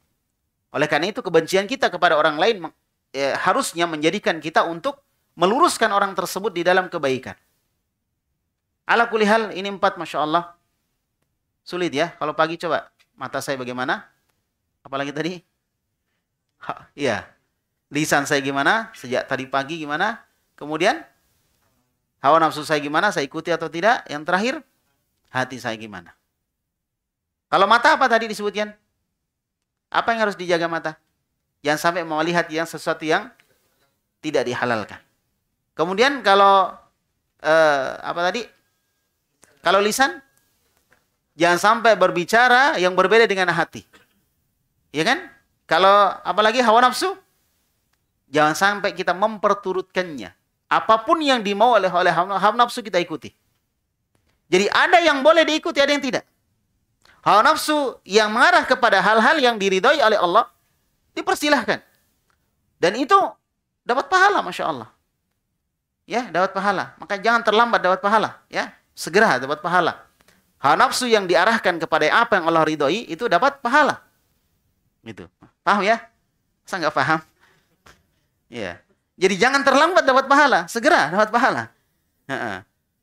[SPEAKER 1] Oleh karena itu kebencian kita kepada orang lain e, harusnya menjadikan kita untuk meluruskan orang tersebut di dalam kebaikan. Ala kulihal ini empat Masya Allah. Sulit ya. Kalau pagi coba mata saya bagaimana? Apalagi tadi? Ha, iya. Lisan saya gimana? Sejak tadi pagi gimana? Kemudian hawa nafsu saya gimana? Saya ikuti atau tidak? Yang terakhir hati saya gimana? Kalau mata apa tadi disebutkan? Apa yang harus dijaga mata? Jangan sampai mau lihat yang sesuatu yang tidak dihalalkan. Kemudian kalau eh, apa tadi? Kalau lisan jangan sampai berbicara yang berbeda dengan hati. Ya kan? Kalau apalagi hawa nafsu jangan sampai kita memperturutkannya. Apapun yang dimau oleh oleh hawa nafsu kita ikuti. Jadi ada yang boleh diikuti, ada yang tidak. Hawa nafsu yang mengarah kepada hal-hal yang diridhoi oleh Allah dipersilahkan. Dan itu dapat pahala, masya Allah. Ya, dapat pahala. Maka jangan terlambat dapat pahala. Ya, segera dapat pahala. Hawa nafsu yang diarahkan kepada apa yang Allah ridhoi itu dapat pahala. Gitu. Paham ya? Saya nggak paham. Ya, Jadi jangan terlambat dapat pahala, segera dapat pahala.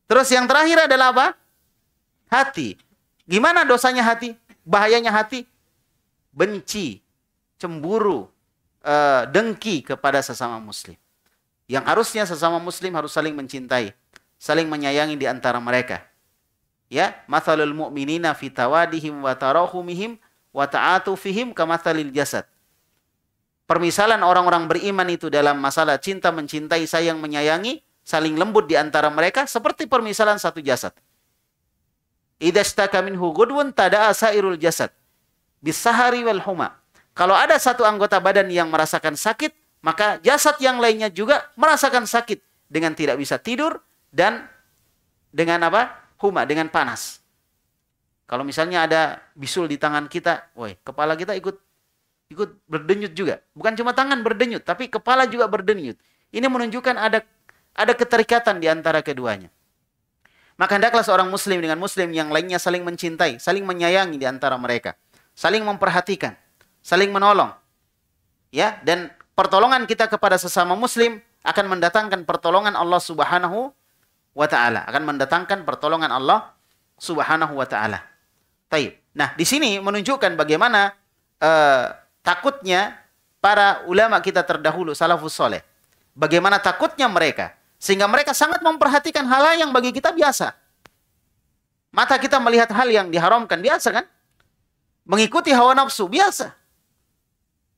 [SPEAKER 1] Terus yang terakhir adalah apa? Hati. Gimana dosanya hati? Bahayanya hati? Benci, cemburu, eh, dengki kepada sesama muslim. Yang harusnya sesama muslim harus saling mencintai, saling menyayangi di antara mereka. Ya, mathalul mu'minina fi tawadihim wa tarahumihim wa ta'atufihim kamathalil jasad. Permisalan orang-orang beriman itu dalam masalah cinta mencintai, sayang menyayangi, saling lembut di antara mereka seperti permisalan satu jasad. Idza istaka minhu gudwun tada'a sairul jasad bisahari wal huma. Kalau ada satu anggota badan yang merasakan sakit, maka jasad yang lainnya juga merasakan sakit dengan tidak bisa tidur dan dengan apa? huma, dengan panas. Kalau misalnya ada bisul di tangan kita, woi, kepala kita ikut ikut berdenyut juga. Bukan cuma tangan berdenyut, tapi kepala juga berdenyut. Ini menunjukkan ada ada keterikatan di antara keduanya. Maka hendaklah seorang muslim dengan muslim yang lainnya saling mencintai, saling menyayangi di antara mereka, saling memperhatikan, saling menolong. Ya, dan pertolongan kita kepada sesama muslim akan mendatangkan pertolongan Allah Subhanahu wa taala, akan mendatangkan pertolongan Allah Subhanahu wa taala. Taib. Nah, di sini menunjukkan bagaimana uh, takutnya para ulama kita terdahulu salafus soleh. Bagaimana takutnya mereka sehingga mereka sangat memperhatikan hal yang bagi kita biasa. Mata kita melihat hal yang diharamkan, biasa kan? Mengikuti hawa nafsu, biasa.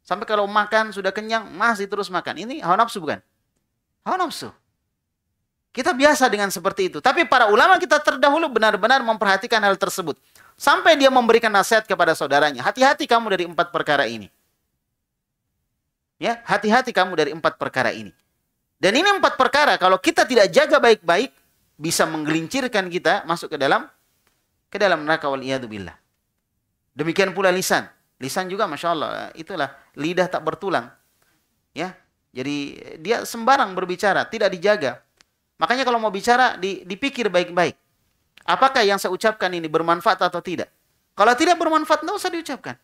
[SPEAKER 1] Sampai kalau makan sudah kenyang, masih terus makan. Ini hawa nafsu bukan? Hawa nafsu. Kita biasa dengan seperti itu. Tapi para ulama kita terdahulu benar-benar memperhatikan hal tersebut. Sampai dia memberikan nasihat kepada saudaranya. Hati-hati kamu dari empat perkara ini. Ya, hati-hati kamu dari empat perkara ini. Dan ini empat perkara kalau kita tidak jaga baik-baik bisa menggelincirkan kita masuk ke dalam ke dalam neraka wal billah. Demikian pula lisan. Lisan juga masya Allah itulah lidah tak bertulang. Ya, jadi dia sembarang berbicara, tidak dijaga. Makanya kalau mau bicara dipikir baik-baik. Apakah yang saya ucapkan ini bermanfaat atau tidak? Kalau tidak bermanfaat, tidak usah diucapkan.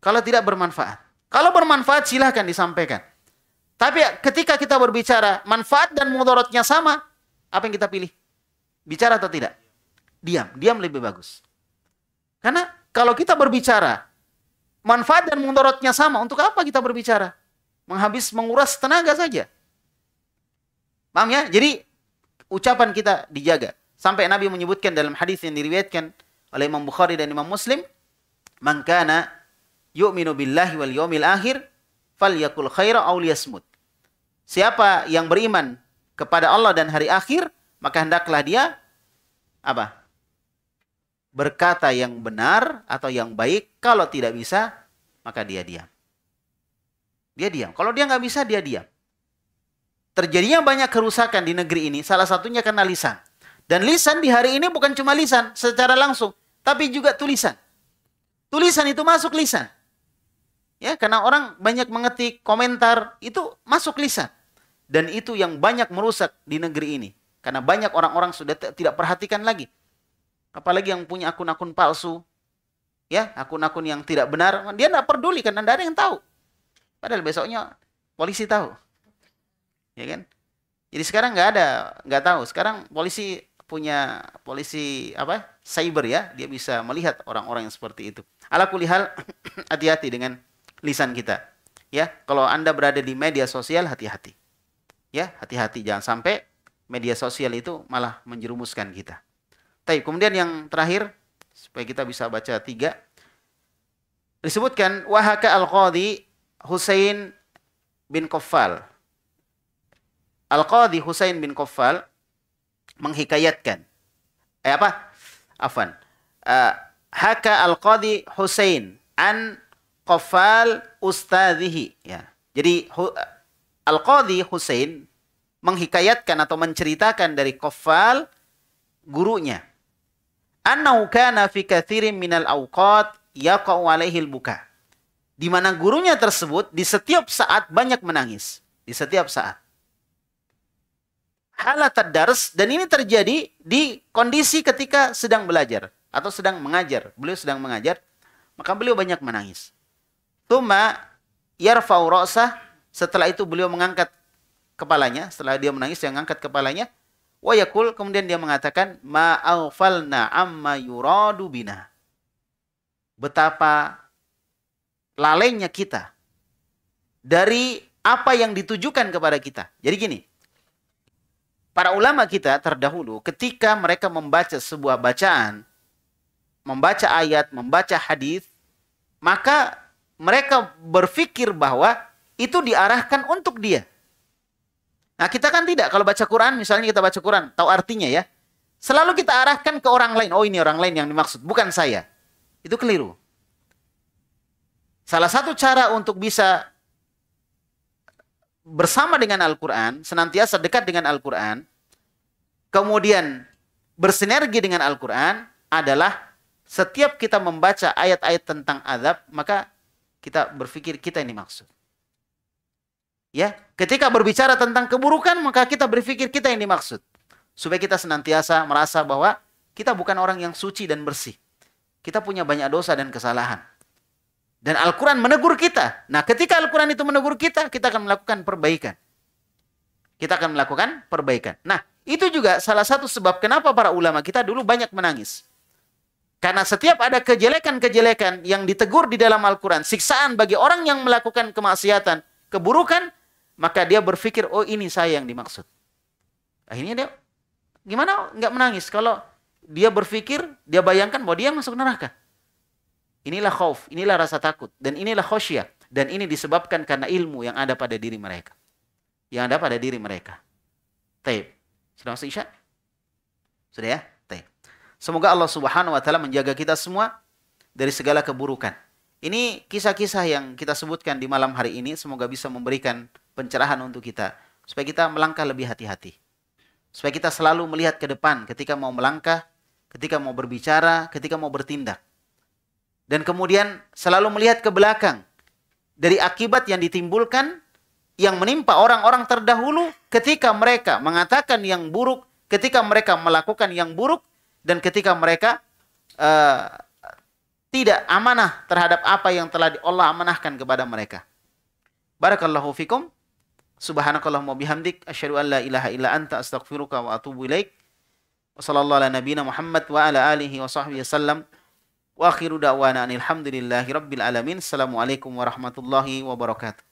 [SPEAKER 1] Kalau tidak bermanfaat. Kalau bermanfaat, silahkan disampaikan. Tapi ketika kita berbicara manfaat dan mudaratnya sama, apa yang kita pilih? Bicara atau tidak? Diam, diam lebih bagus. Karena kalau kita berbicara manfaat dan mudaratnya sama, untuk apa kita berbicara? Menghabis menguras tenaga saja. Paham ya? Jadi ucapan kita dijaga. Sampai Nabi menyebutkan dalam hadis yang diriwayatkan oleh Imam Bukhari dan Imam Muslim, "Man kana yu'minu billahi wal yawmil akhir falyakul khaira aw liyasmut." Siapa yang beriman kepada Allah dan hari akhir, maka hendaklah dia apa? Berkata yang benar atau yang baik. Kalau tidak bisa, maka dia diam. Dia diam. Kalau dia nggak bisa, dia diam. Terjadinya banyak kerusakan di negeri ini. Salah satunya karena lisan. Dan lisan di hari ini bukan cuma lisan secara langsung, tapi juga tulisan. Tulisan itu masuk lisan. Ya, karena orang banyak mengetik komentar itu masuk lisan. Dan itu yang banyak merusak di negeri ini. Karena banyak orang-orang sudah tidak perhatikan lagi. Apalagi yang punya akun-akun palsu. Ya, akun-akun yang tidak benar. Dia tidak peduli karena tidak ada yang tahu. Padahal besoknya polisi tahu. Ya kan? Jadi sekarang nggak ada, nggak tahu. Sekarang polisi punya polisi apa? Cyber ya, dia bisa melihat orang-orang yang seperti itu. Ala kulihal hati-hati dengan lisan kita. Ya, kalau Anda berada di media sosial hati-hati. Ya, hati-hati jangan sampai media sosial itu malah menjerumuskan kita. Tapi kemudian yang terakhir supaya kita bisa baca tiga disebutkan wahaka al qadi Husain bin Kofal Al qadi Husain bin Kofal menghikayatkan eh apa? Afan. Uh, eh, haka al qadi Husain an Kofal ustadhihi ya. Jadi Al-Qadhi Hussein menghikayatkan atau menceritakan dari Qaffal gurunya. Annau kana fi kathirin minal awqat yaqa'u alaihil buka. Di mana gurunya tersebut di setiap saat banyak menangis. Di setiap saat. Halat dars dan ini terjadi di kondisi ketika sedang belajar atau sedang mengajar. Beliau sedang mengajar, maka beliau banyak menangis. Tuma yarfa'u ra'sah setelah itu beliau mengangkat kepalanya, setelah dia menangis dia mengangkat kepalanya. Wa yakul kemudian dia mengatakan ma'alfalna amma yuradu bina. Betapa lalainya kita dari apa yang ditujukan kepada kita. Jadi gini, para ulama kita terdahulu ketika mereka membaca sebuah bacaan, membaca ayat, membaca hadis, maka mereka berpikir bahwa itu diarahkan untuk dia. Nah, kita kan tidak kalau baca Quran, misalnya kita baca Quran, tahu artinya ya. Selalu kita arahkan ke orang lain. Oh, ini orang lain yang dimaksud, bukan saya. Itu keliru. Salah satu cara untuk bisa bersama dengan Al-Qur'an, senantiasa dekat dengan Al-Qur'an, kemudian bersinergi dengan Al-Qur'an adalah setiap kita membaca ayat-ayat tentang azab, maka kita berpikir kita ini maksud. Ya, ketika berbicara tentang keburukan maka kita berpikir kita yang dimaksud. Supaya kita senantiasa merasa bahwa kita bukan orang yang suci dan bersih. Kita punya banyak dosa dan kesalahan. Dan Al-Quran menegur kita. Nah ketika Al-Quran itu menegur kita, kita akan melakukan perbaikan. Kita akan melakukan perbaikan. Nah itu juga salah satu sebab kenapa para ulama kita dulu banyak menangis. Karena setiap ada kejelekan-kejelekan yang ditegur di dalam Al-Quran, siksaan bagi orang yang melakukan kemaksiatan, keburukan, maka dia berpikir, oh ini saya yang dimaksud. Akhirnya dia, gimana nggak menangis? Kalau dia berpikir, dia bayangkan bahwa dia masuk neraka. Inilah khauf, inilah rasa takut, dan inilah khosyah. Dan ini disebabkan karena ilmu yang ada pada diri mereka. Yang ada pada diri mereka. Taib. Sudah masuk Isya? Sudah ya? Taib. Semoga Allah subhanahu wa ta'ala menjaga kita semua dari segala keburukan. Ini kisah-kisah yang kita sebutkan di malam hari ini. Semoga bisa memberikan pencerahan untuk kita supaya kita melangkah lebih hati-hati. Supaya kita selalu melihat ke depan ketika mau melangkah, ketika mau berbicara, ketika mau bertindak. Dan kemudian selalu melihat ke belakang dari akibat yang ditimbulkan yang menimpa orang-orang terdahulu ketika mereka mengatakan yang buruk, ketika mereka melakukan yang buruk dan ketika mereka uh, tidak amanah terhadap apa yang telah Allah amanahkan kepada mereka. Barakallahu fikum. Subhanakallahumma bihamdik asyhadu an la ilaha illa anta astaghfiruka wa atubu ilaik. Wa sallallahu ala nabiyyina Muhammad wa ala alihi wa sahbihi wasallam. Wa akhiru da'wana alhamdulillahi rabbil alamin. Assalamualaikum warahmatullahi wabarakatuh.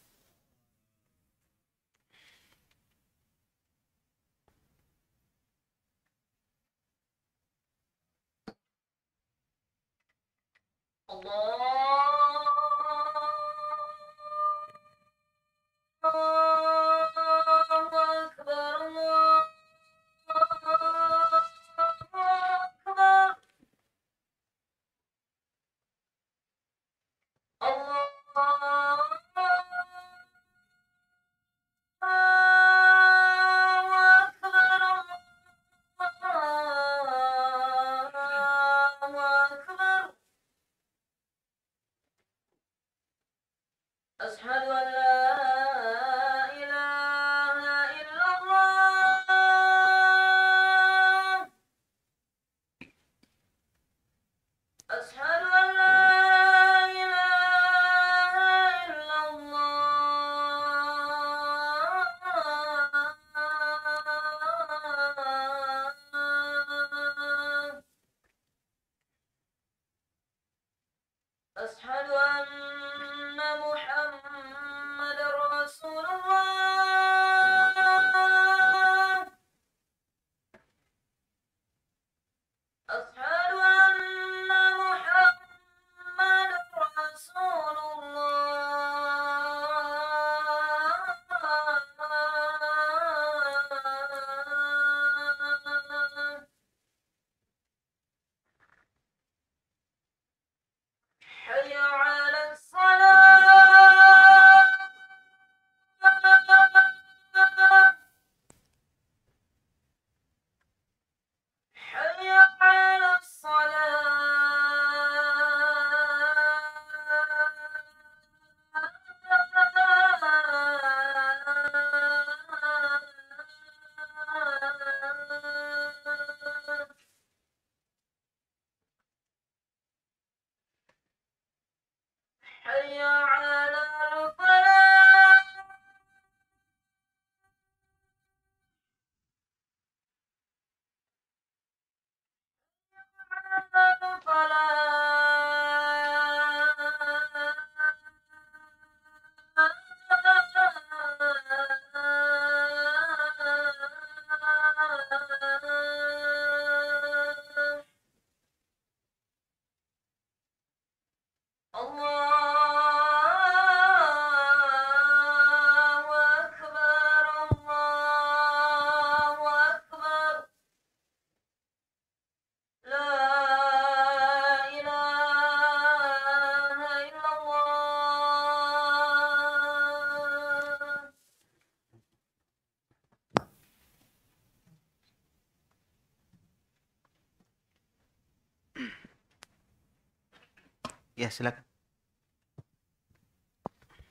[SPEAKER 1] silakan.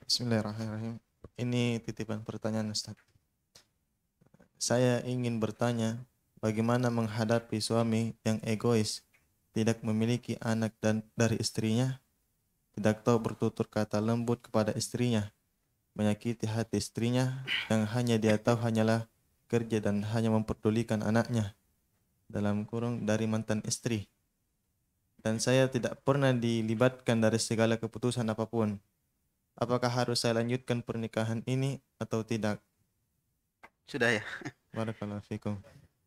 [SPEAKER 1] Bismillahirrahmanirrahim. Ini titipan pertanyaan Ustaz. Saya ingin bertanya, bagaimana menghadapi suami yang egois, tidak memiliki anak dan dari istrinya, tidak tahu bertutur kata lembut kepada istrinya, menyakiti hati istrinya yang hanya dia tahu hanyalah kerja dan hanya memperdulikan anaknya dalam kurung dari mantan istri dan saya tidak pernah dilibatkan dari segala keputusan apapun. Apakah harus saya lanjutkan pernikahan ini atau tidak? Sudah ya. Barakallahu fikum.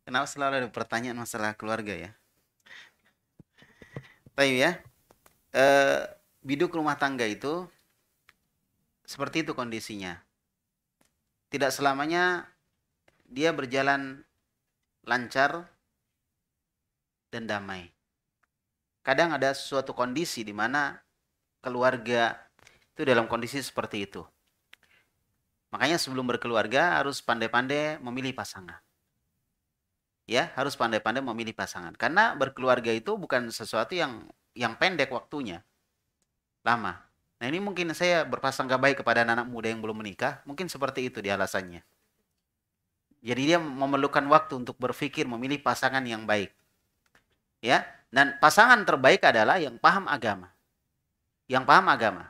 [SPEAKER 1] Kenapa selalu ada pertanyaan masalah keluarga ya? Tayu ya. E, biduk rumah tangga itu seperti itu kondisinya. Tidak selamanya dia berjalan lancar dan damai kadang ada suatu kondisi di mana keluarga itu dalam kondisi seperti itu. Makanya sebelum berkeluarga harus pandai-pandai memilih pasangan. Ya, harus pandai-pandai memilih pasangan. Karena berkeluarga itu bukan sesuatu yang yang pendek waktunya. Lama. Nah, ini mungkin saya berprasangka baik kepada anak-anak muda yang belum menikah, mungkin seperti itu di alasannya. Jadi dia memerlukan waktu untuk berpikir memilih pasangan yang baik. Ya, dan pasangan terbaik adalah yang paham agama. Yang paham agama.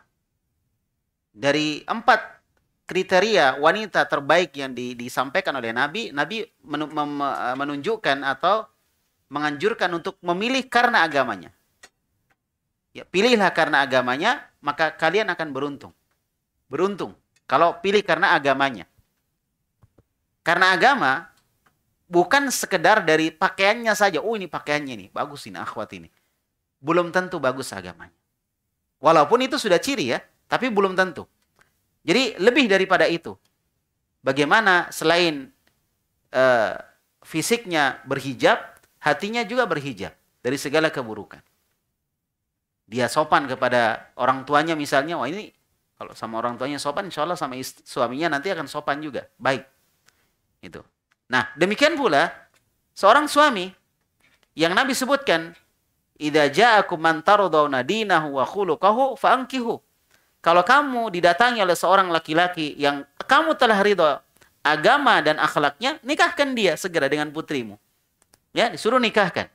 [SPEAKER 1] Dari empat kriteria wanita terbaik yang di, disampaikan oleh Nabi, Nabi men, mem, eh, menunjukkan atau menganjurkan untuk memilih karena agamanya. Ya, pilihlah karena agamanya, maka kalian akan beruntung. Beruntung kalau pilih karena agamanya. Karena agama bukan sekedar dari pakaiannya saja. Oh ini pakaiannya nih, bagus ini akhwat ini. Belum tentu bagus agamanya. Walaupun itu sudah ciri ya, tapi belum tentu. Jadi lebih daripada itu. Bagaimana selain uh, fisiknya berhijab, hatinya juga berhijab dari segala keburukan. Dia sopan kepada orang tuanya misalnya, wah ini kalau sama orang tuanya sopan, insya Allah sama suaminya nanti akan sopan juga, baik. Itu. Nah, demikian pula seorang suami yang Nabi sebutkan, "Idza ja'akum man tardawna dinahu wa khuluquhu fa'ankihu." Kalau kamu didatangi oleh seorang laki-laki yang kamu telah ridho agama dan akhlaknya, nikahkan dia segera dengan putrimu. Ya, disuruh nikahkan.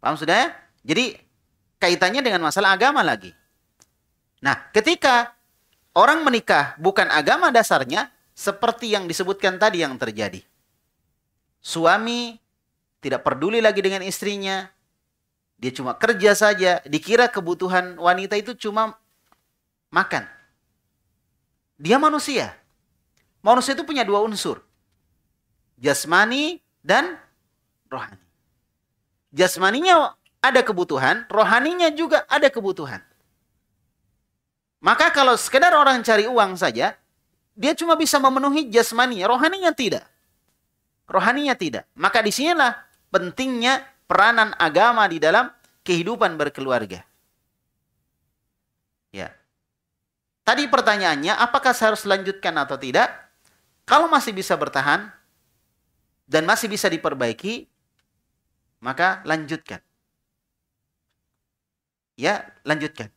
[SPEAKER 1] Paham sudah? Ya? Jadi kaitannya dengan masalah agama lagi. Nah, ketika orang menikah bukan agama dasarnya, seperti yang disebutkan tadi yang terjadi. Suami tidak peduli lagi dengan istrinya, dia cuma kerja saja, dikira kebutuhan wanita itu cuma makan. Dia manusia. Manusia itu punya dua unsur. Jasmani dan rohani. Jasmaninya ada kebutuhan, rohaninya juga ada kebutuhan. Maka kalau sekedar orang cari uang saja, dia cuma bisa memenuhi jasmani, rohaninya tidak. Rohaninya tidak. Maka di sinilah pentingnya peranan agama di dalam kehidupan berkeluarga. Ya. Tadi pertanyaannya, apakah saya harus lanjutkan atau tidak? Kalau masih bisa bertahan dan masih bisa diperbaiki, maka lanjutkan. Ya, lanjutkan.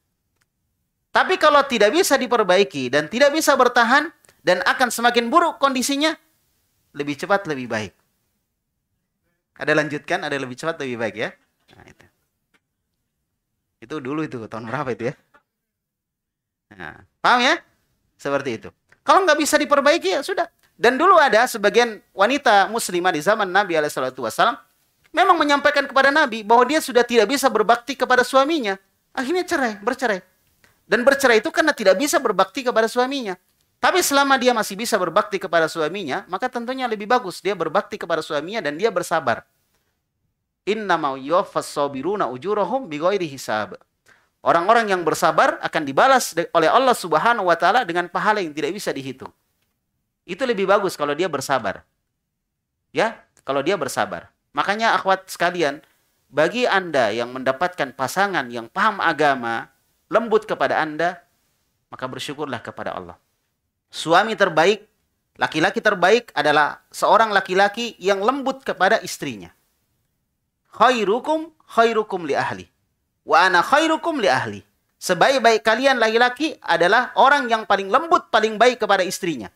[SPEAKER 1] Tapi kalau tidak bisa diperbaiki dan tidak bisa bertahan, dan akan semakin buruk kondisinya, lebih cepat lebih baik. Ada lanjutkan, ada lebih cepat lebih baik ya. Nah, itu. itu dulu itu tahun berapa itu ya? Nah, paham ya? Seperti itu. Kalau nggak bisa diperbaiki ya sudah. Dan dulu ada sebagian wanita muslimah di zaman Nabi SAW memang menyampaikan kepada Nabi bahwa dia sudah tidak bisa berbakti kepada suaminya. Akhirnya cerai, bercerai. Dan bercerai itu karena tidak bisa berbakti kepada suaminya. Tapi selama dia masih bisa berbakti kepada suaminya, maka tentunya lebih bagus dia berbakti kepada suaminya dan dia bersabar. Inna ujurahum hisab. Orang-orang yang bersabar akan dibalas oleh Allah Subhanahu wa taala dengan pahala yang tidak bisa dihitung. Itu lebih bagus kalau dia bersabar. Ya, kalau dia bersabar. Makanya akhwat sekalian, bagi Anda yang mendapatkan pasangan yang paham agama, lembut kepada Anda, maka bersyukurlah kepada Allah. Suami terbaik, laki-laki terbaik adalah seorang laki-laki yang lembut kepada istrinya. Khairukum khairukum li ahli. Wa ana khairukum li ahli. Sebaik-baik kalian laki-laki adalah orang yang paling lembut, paling baik kepada istrinya.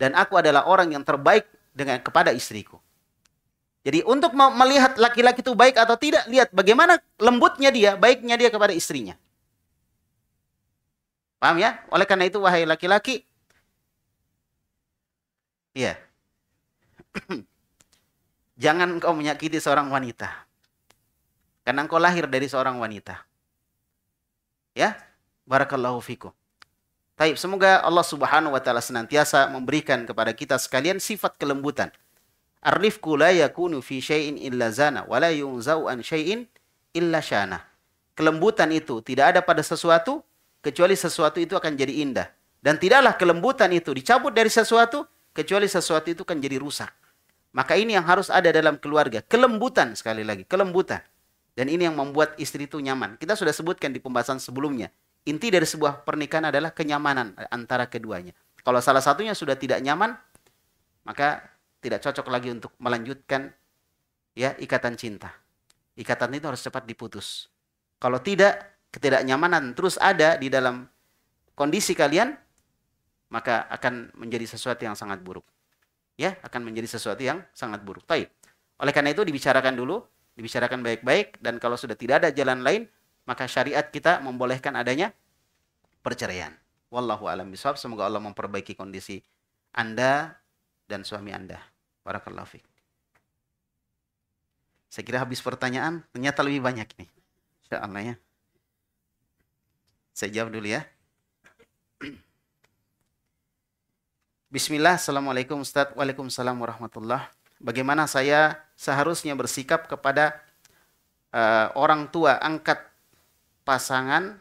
[SPEAKER 1] Dan aku adalah orang yang terbaik dengan kepada istriku. Jadi untuk melihat laki-laki itu baik atau tidak, lihat bagaimana lembutnya dia, baiknya dia kepada istrinya. Paham ya? Oleh karena itu, wahai laki-laki, Iya. Jangan engkau menyakiti seorang wanita. Karena engkau lahir dari seorang wanita. Ya. Barakallahu fikum. Taib, semoga Allah Subhanahu wa taala senantiasa memberikan kepada kita sekalian sifat kelembutan. Arifku la yakunu fi syai'in illa zana wa la yunzau an syai'in illa syana. Kelembutan itu tidak ada pada sesuatu kecuali sesuatu itu akan jadi indah dan tidaklah kelembutan itu dicabut dari sesuatu kecuali sesuatu itu kan jadi rusak. Maka ini yang harus ada dalam keluarga, kelembutan sekali lagi, kelembutan. Dan ini yang membuat istri itu nyaman. Kita sudah sebutkan di pembahasan sebelumnya, inti dari sebuah pernikahan adalah kenyamanan antara keduanya. Kalau salah satunya sudah tidak nyaman, maka tidak cocok lagi untuk melanjutkan ya ikatan cinta. Ikatan itu harus cepat diputus. Kalau tidak, ketidaknyamanan terus ada di dalam kondisi kalian, maka akan menjadi sesuatu yang sangat buruk. Ya, akan menjadi sesuatu yang sangat buruk. Baik. Oleh karena itu dibicarakan dulu, dibicarakan baik-baik dan kalau sudah tidak ada jalan lain, maka syariat kita membolehkan adanya perceraian. Wallahu alam bisawab. Semoga Allah memperbaiki kondisi Anda dan suami Anda. Barakallahu fiik. Saya kira habis pertanyaan, ternyata lebih banyak nih. Insya Allah ya. Saya jawab dulu ya. Bismillah, Assalamualaikum Ustaz, Waalaikumsalam warahmatullah. Bagaimana saya seharusnya bersikap kepada uh, orang tua angkat pasangan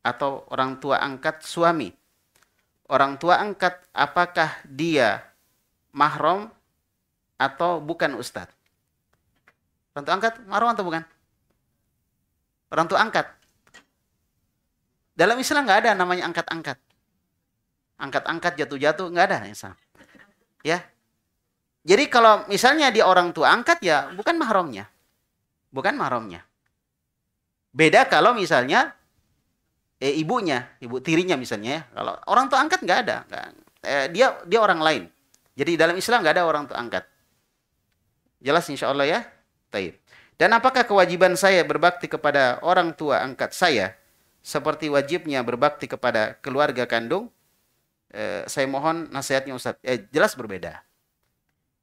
[SPEAKER 1] atau orang tua angkat suami? Orang tua angkat apakah dia mahram atau bukan Ustaz? Orang tua angkat mahram atau bukan? Orang tua angkat. Dalam Islam nggak ada namanya angkat-angkat angkat-angkat jatuh-jatuh nggak ada Ya. Jadi kalau misalnya dia orang tua angkat ya bukan mahramnya. Bukan mahramnya. Beda kalau misalnya eh, ibunya, ibu tirinya misalnya ya. Kalau orang tua angkat nggak ada, gak, eh, dia dia orang lain. Jadi dalam Islam nggak ada orang tua angkat. Jelas insya Allah ya. Taib. Dan apakah kewajiban saya berbakti kepada orang tua angkat saya seperti wajibnya berbakti kepada keluarga kandung? eh, saya mohon nasihatnya Ustadz. Eh, jelas berbeda.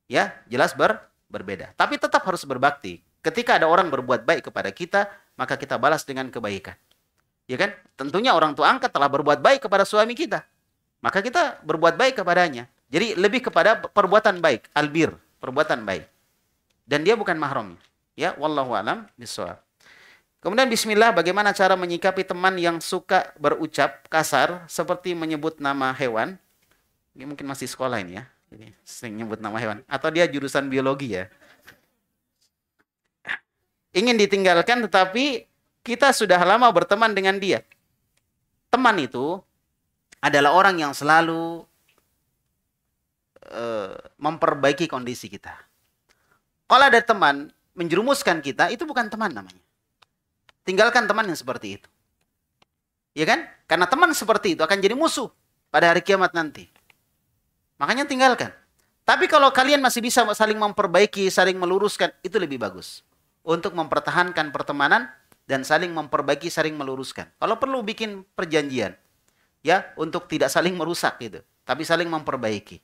[SPEAKER 1] Ya, jelas ber, berbeda. Tapi tetap harus berbakti. Ketika ada orang berbuat baik kepada kita, maka kita balas dengan kebaikan. Ya kan? Tentunya orang tua angkat telah berbuat baik kepada suami kita. Maka kita berbuat baik kepadanya. Jadi lebih kepada perbuatan baik, albir, perbuatan baik. Dan dia bukan mahramnya. Ya, wallahu alam bisawab. Kemudian bismillah bagaimana cara menyikapi teman yang suka berucap kasar seperti menyebut nama hewan. Ini mungkin masih sekolah ini ya. Ini sering nyebut nama hewan atau dia jurusan biologi ya. Ingin ditinggalkan tetapi kita sudah lama berteman dengan dia. Teman itu adalah orang yang selalu eh, memperbaiki kondisi kita. Kalau ada teman menjerumuskan kita, itu bukan teman namanya Tinggalkan teman yang seperti itu. Ya kan? Karena teman seperti itu akan jadi musuh pada hari kiamat nanti. Makanya tinggalkan. Tapi kalau kalian masih bisa saling memperbaiki, saling meluruskan, itu lebih bagus. Untuk mempertahankan pertemanan dan saling memperbaiki, saling meluruskan. Kalau perlu bikin perjanjian. Ya, untuk tidak saling merusak gitu. Tapi saling memperbaiki.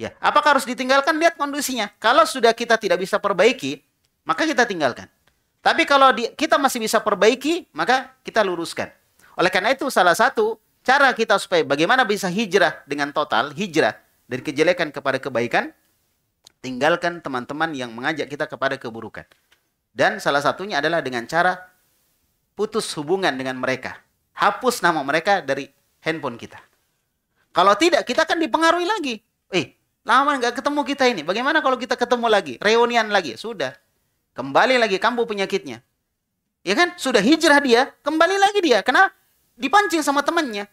[SPEAKER 1] Ya, apakah harus ditinggalkan? Lihat kondisinya. Kalau sudah kita tidak bisa perbaiki, maka kita tinggalkan. Tapi kalau di, kita masih bisa perbaiki, maka kita luruskan. Oleh karena itu salah satu cara kita supaya bagaimana bisa hijrah dengan total, hijrah dari kejelekan kepada kebaikan, tinggalkan teman-teman yang mengajak kita kepada keburukan. Dan salah satunya adalah dengan cara putus hubungan dengan mereka. Hapus nama mereka dari handphone kita. Kalau tidak, kita akan dipengaruhi lagi. Eh, lama nggak ketemu kita ini. Bagaimana kalau kita ketemu lagi? Reunian lagi? Sudah Kembali lagi kambuh penyakitnya. Ya kan? Sudah hijrah dia, kembali lagi dia. Karena dipancing sama temannya.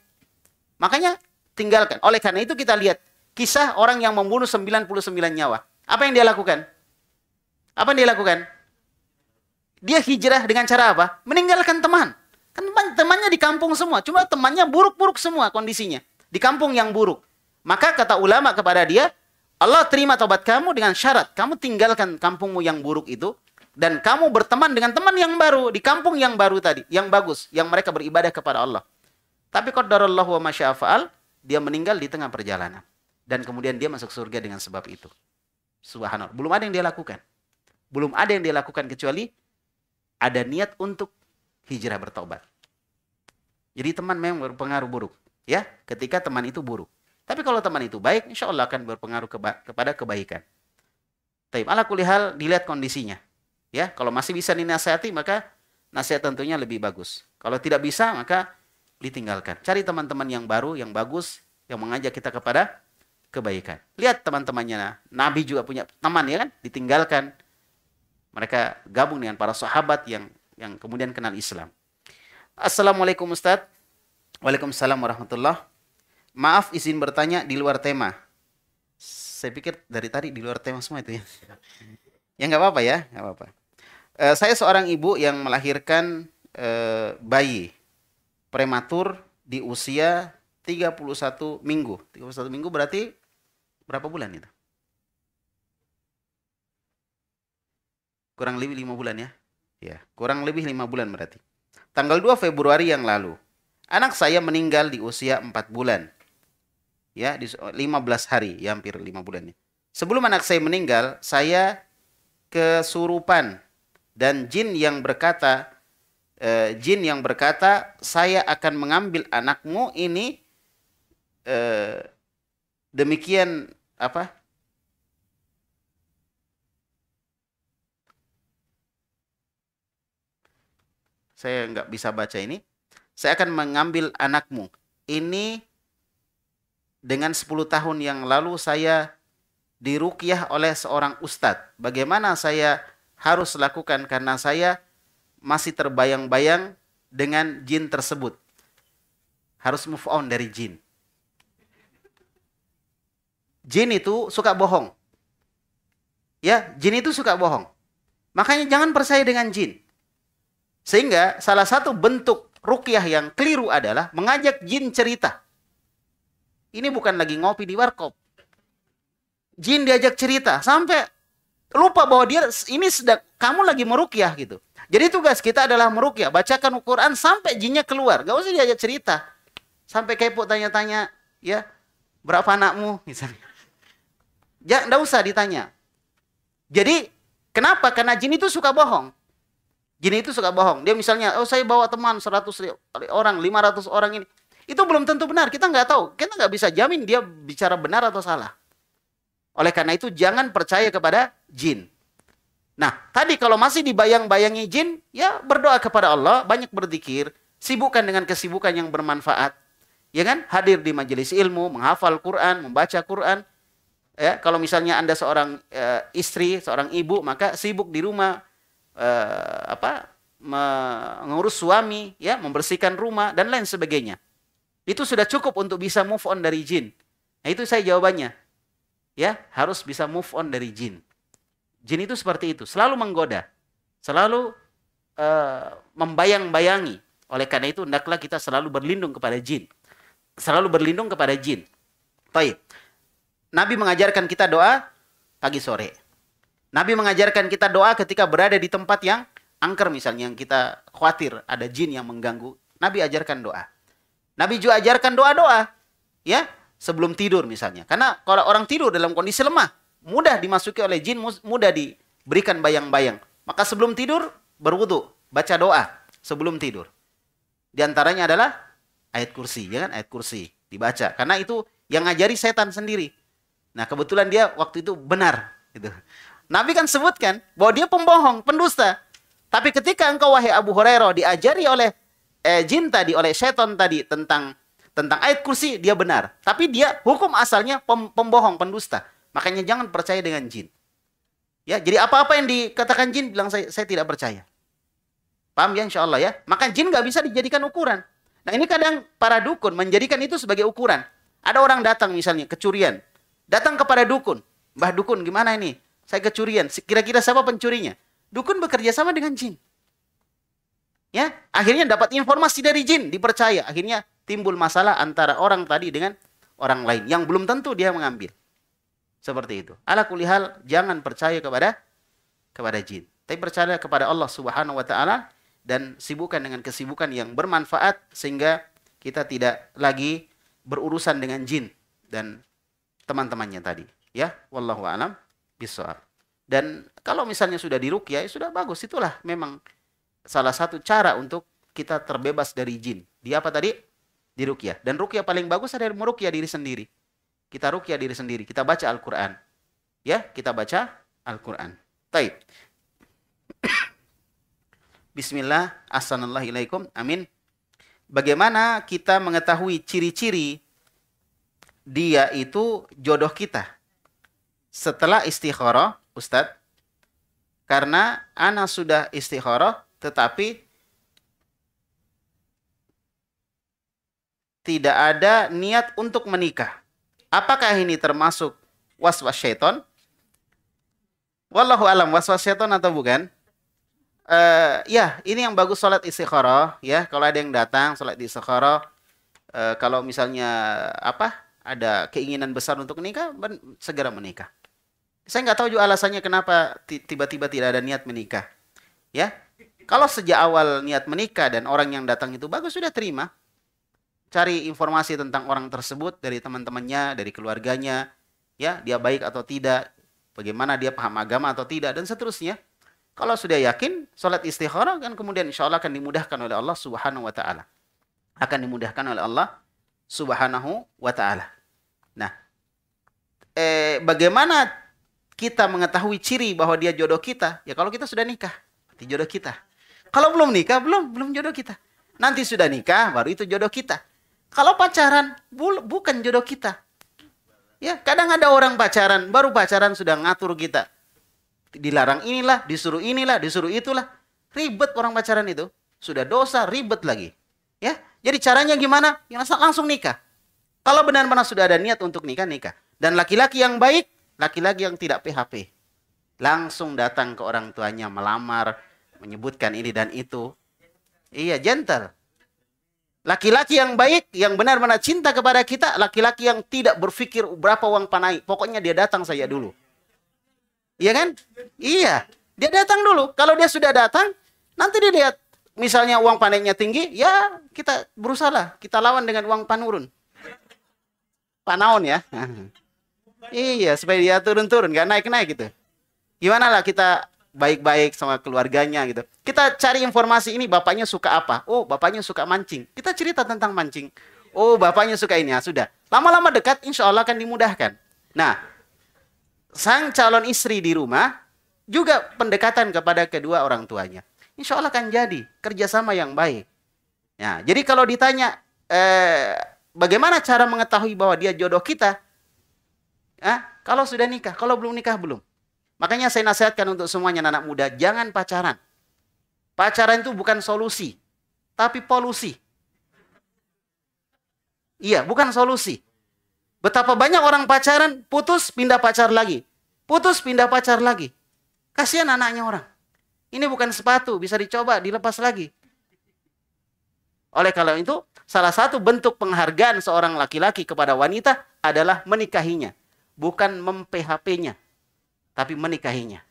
[SPEAKER 1] Makanya tinggalkan. Oleh karena itu kita lihat kisah orang yang membunuh 99 nyawa. Apa yang dia lakukan? Apa yang dia lakukan? Dia hijrah dengan cara apa? Meninggalkan teman. Kan teman temannya di kampung semua. Cuma temannya buruk-buruk semua kondisinya. Di kampung yang buruk. Maka kata ulama kepada dia, Allah terima tobat kamu dengan syarat. Kamu tinggalkan kampungmu yang buruk itu dan kamu berteman dengan teman yang baru di kampung yang baru tadi, yang bagus, yang mereka beribadah kepada Allah. Tapi qadarullah wa masya'afal, dia meninggal di tengah perjalanan dan kemudian dia masuk surga dengan sebab itu. Subhanallah, belum ada yang dia lakukan. Belum ada yang dia lakukan kecuali ada niat untuk hijrah bertobat. Jadi teman memang berpengaruh buruk, ya. Ketika teman itu buruk. Tapi kalau teman itu baik, insya Allah akan berpengaruh kepada kebaikan. Tapi ala kulihal dilihat kondisinya. Ya, kalau masih bisa dinasihati maka nasihat tentunya lebih bagus. Kalau tidak bisa maka ditinggalkan. Cari teman-teman yang baru, yang bagus, yang mengajak kita kepada kebaikan. Lihat teman-temannya. Nabi juga punya teman ya kan, ditinggalkan. Mereka gabung dengan para sahabat yang yang kemudian kenal Islam. Assalamualaikum ustadz, Waalaikumsalam warahmatullah. Maaf izin bertanya di luar tema. Saya pikir dari tadi di luar tema semua itu ya. Ya nggak apa-apa ya, nggak apa-apa eh, saya seorang ibu yang melahirkan eh, bayi prematur di usia 31 minggu. 31 minggu berarti berapa bulan itu? Kurang lebih 5 bulan ya. Ya, kurang lebih 5 bulan berarti. Tanggal 2 Februari yang lalu, anak saya meninggal di usia 4 bulan. Ya, di 15 hari, ya hampir 5 bulan ya. Sebelum anak saya meninggal, saya kesurupan dan jin yang berkata e, jin yang berkata saya akan mengambil anakmu ini e, demikian apa saya nggak bisa baca ini. Saya akan mengambil anakmu. Ini dengan 10 tahun yang lalu saya dirukyah oleh seorang ustadz. Bagaimana saya harus lakukan karena saya masih terbayang-bayang dengan jin tersebut. Harus move on dari jin. Jin itu suka bohong. Ya, jin itu suka bohong. Makanya jangan percaya dengan jin. Sehingga salah satu bentuk rukyah yang keliru adalah mengajak jin cerita. Ini bukan lagi ngopi di warkop. Jin diajak cerita sampai lupa bahwa dia ini sedang kamu lagi merukyah gitu. Jadi tugas kita adalah merukyah, bacakan Al-Qur'an sampai jinnya keluar. Gak usah diajak cerita. Sampai kepo tanya-tanya, ya, berapa anakmu misalnya. Ya, enggak usah ditanya. Jadi, kenapa? Karena jin itu suka bohong. Jin itu suka bohong. Dia misalnya, oh saya bawa teman 100 orang, 500 orang ini. Itu belum tentu benar. Kita nggak tahu. Kita nggak bisa jamin dia bicara benar atau salah. Oleh karena itu jangan percaya kepada jin. Nah, tadi kalau masih dibayang-bayangi jin, ya berdoa kepada Allah, banyak berzikir, sibukkan dengan kesibukan yang bermanfaat. Ya kan? Hadir di majelis ilmu, menghafal Quran, membaca Quran. Ya, kalau misalnya Anda seorang e, istri, seorang ibu, maka sibuk di rumah e, apa? mengurus suami, ya, membersihkan rumah dan lain sebagainya. Itu sudah cukup untuk bisa move on dari jin. Nah, itu saya jawabannya. Ya, harus bisa move on dari jin. Jin itu seperti itu, selalu menggoda, selalu uh, membayang-bayangi. Oleh karena itu, hendaklah kita selalu berlindung kepada jin. Selalu berlindung kepada jin. Baik. Nabi mengajarkan kita doa pagi sore. Nabi mengajarkan kita doa ketika berada di tempat yang angker misalnya yang kita khawatir ada jin yang mengganggu. Nabi ajarkan doa. Nabi juga ajarkan doa-doa. Ya, sebelum tidur misalnya. Karena kalau orang tidur dalam kondisi lemah, mudah dimasuki oleh jin, mudah diberikan bayang-bayang. Maka sebelum tidur berwudu, baca doa sebelum tidur. Di antaranya adalah ayat kursi, ya kan? Ayat kursi dibaca. Karena itu yang ngajari setan sendiri. Nah, kebetulan dia waktu itu benar gitu. Nabi kan sebutkan bahwa dia pembohong, pendusta. Tapi ketika engkau wahai Abu Hurairah diajari oleh eh, jin tadi, oleh setan tadi tentang tentang ayat kursi dia benar. Tapi dia hukum asalnya pem, pembohong, pendusta. Makanya jangan percaya dengan jin. Ya, jadi apa-apa yang dikatakan jin bilang saya, saya tidak percaya. Paham ya insyaallah ya? Maka jin nggak bisa dijadikan ukuran. Nah ini kadang para dukun menjadikan itu sebagai ukuran. Ada orang datang misalnya kecurian. Datang kepada dukun. Mbah dukun gimana ini? Saya kecurian. Kira-kira siapa pencurinya? Dukun bekerja sama dengan jin. Ya, akhirnya dapat informasi dari jin, dipercaya. Akhirnya timbul masalah antara orang tadi dengan orang lain yang belum tentu dia mengambil. Seperti itu. Ala kulihal jangan percaya kepada kepada jin. Tapi percaya kepada Allah Subhanahu wa taala dan sibukkan dengan kesibukan yang bermanfaat sehingga kita tidak lagi berurusan dengan jin dan teman-temannya tadi ya wallahu alam bisawab dan kalau misalnya sudah dirukia, ya, ya sudah bagus itulah memang salah satu cara untuk kita terbebas dari jin di apa tadi di rukia. dan rukia paling bagus adalah merukyah diri sendiri kita rukyah diri sendiri, kita baca Al-Qur'an. Ya, kita baca Al-Qur'an. Taib. Bismillah, assalamualaikum, amin. Bagaimana kita mengetahui ciri-ciri dia itu jodoh kita? Setelah istikharah, Ustadz, karena anak sudah istikharah, tetapi tidak ada niat untuk menikah. Apakah ini termasuk waswas syaitan? Wallahu alam waswas syaitan atau bukan? Uh, ya, ini yang bagus sholat istikharah ya. Kalau ada yang datang sholat di istikharah, uh, eh, kalau misalnya apa ada keinginan besar untuk menikah, ben, segera menikah. Saya nggak tahu juga alasannya kenapa tiba-tiba tidak ada niat menikah. Ya, kalau sejak awal niat menikah dan orang yang datang itu bagus sudah terima, cari informasi tentang orang tersebut dari teman-temannya, dari keluarganya, ya, dia baik atau tidak, bagaimana dia paham agama atau tidak dan seterusnya. Kalau sudah yakin, sholat istikharah kan kemudian insya Allah akan dimudahkan oleh Allah Subhanahu wa taala. Akan dimudahkan oleh Allah Subhanahu wa taala. Nah, eh, bagaimana kita mengetahui ciri bahwa dia jodoh kita? Ya kalau kita sudah nikah, berarti jodoh kita. Kalau belum nikah, belum belum jodoh kita. Nanti sudah nikah, baru itu jodoh kita. Kalau pacaran bu bukan jodoh kita. Ya, kadang ada orang pacaran, baru pacaran sudah ngatur kita. Dilarang inilah, disuruh inilah, disuruh itulah. Ribet orang pacaran itu. Sudah dosa, ribet lagi. Ya, jadi caranya gimana? Ya, langsung, langsung nikah. Kalau benar-benar sudah ada niat untuk nikah, nikah. Dan laki-laki yang baik, laki-laki yang tidak PHP. Langsung datang ke orang tuanya melamar, menyebutkan ini dan itu. Iya, gentle. Laki-laki yang baik, yang benar-benar cinta kepada kita, laki-laki yang tidak berpikir berapa uang panai. Pokoknya dia datang saja dulu. Iya kan? Iya. Dia datang dulu. Kalau dia sudah datang, nanti dia lihat. Misalnya uang panainya tinggi, ya kita berusaha lah. Kita lawan dengan uang panurun. Panaon ya. iya, supaya dia turun-turun, gak naik-naik gitu. Gimana lah kita baik-baik sama keluarganya gitu. Kita cari informasi ini bapaknya suka apa? Oh, bapaknya suka mancing. Kita cerita tentang mancing. Oh, bapaknya suka ini. Ya, sudah. Lama-lama dekat insya Allah akan dimudahkan. Nah, sang calon istri di rumah juga pendekatan kepada kedua orang tuanya. Insya Allah akan jadi kerjasama yang baik. Ya, jadi kalau ditanya eh, bagaimana cara mengetahui bahwa dia jodoh kita? Ah, kalau sudah nikah, kalau belum nikah belum. Makanya saya nasihatkan untuk semuanya anak, -anak muda, jangan pacaran. Pacaran itu bukan solusi, tapi polusi. Iya, bukan solusi. Betapa banyak orang pacaran, putus, pindah pacar lagi. Putus, pindah pacar lagi. Kasihan anaknya orang. Ini bukan sepatu, bisa dicoba, dilepas lagi. Oleh kalau itu, salah satu bentuk penghargaan seorang laki-laki kepada wanita adalah menikahinya. Bukan mem-PHP-nya tapi menikahinya.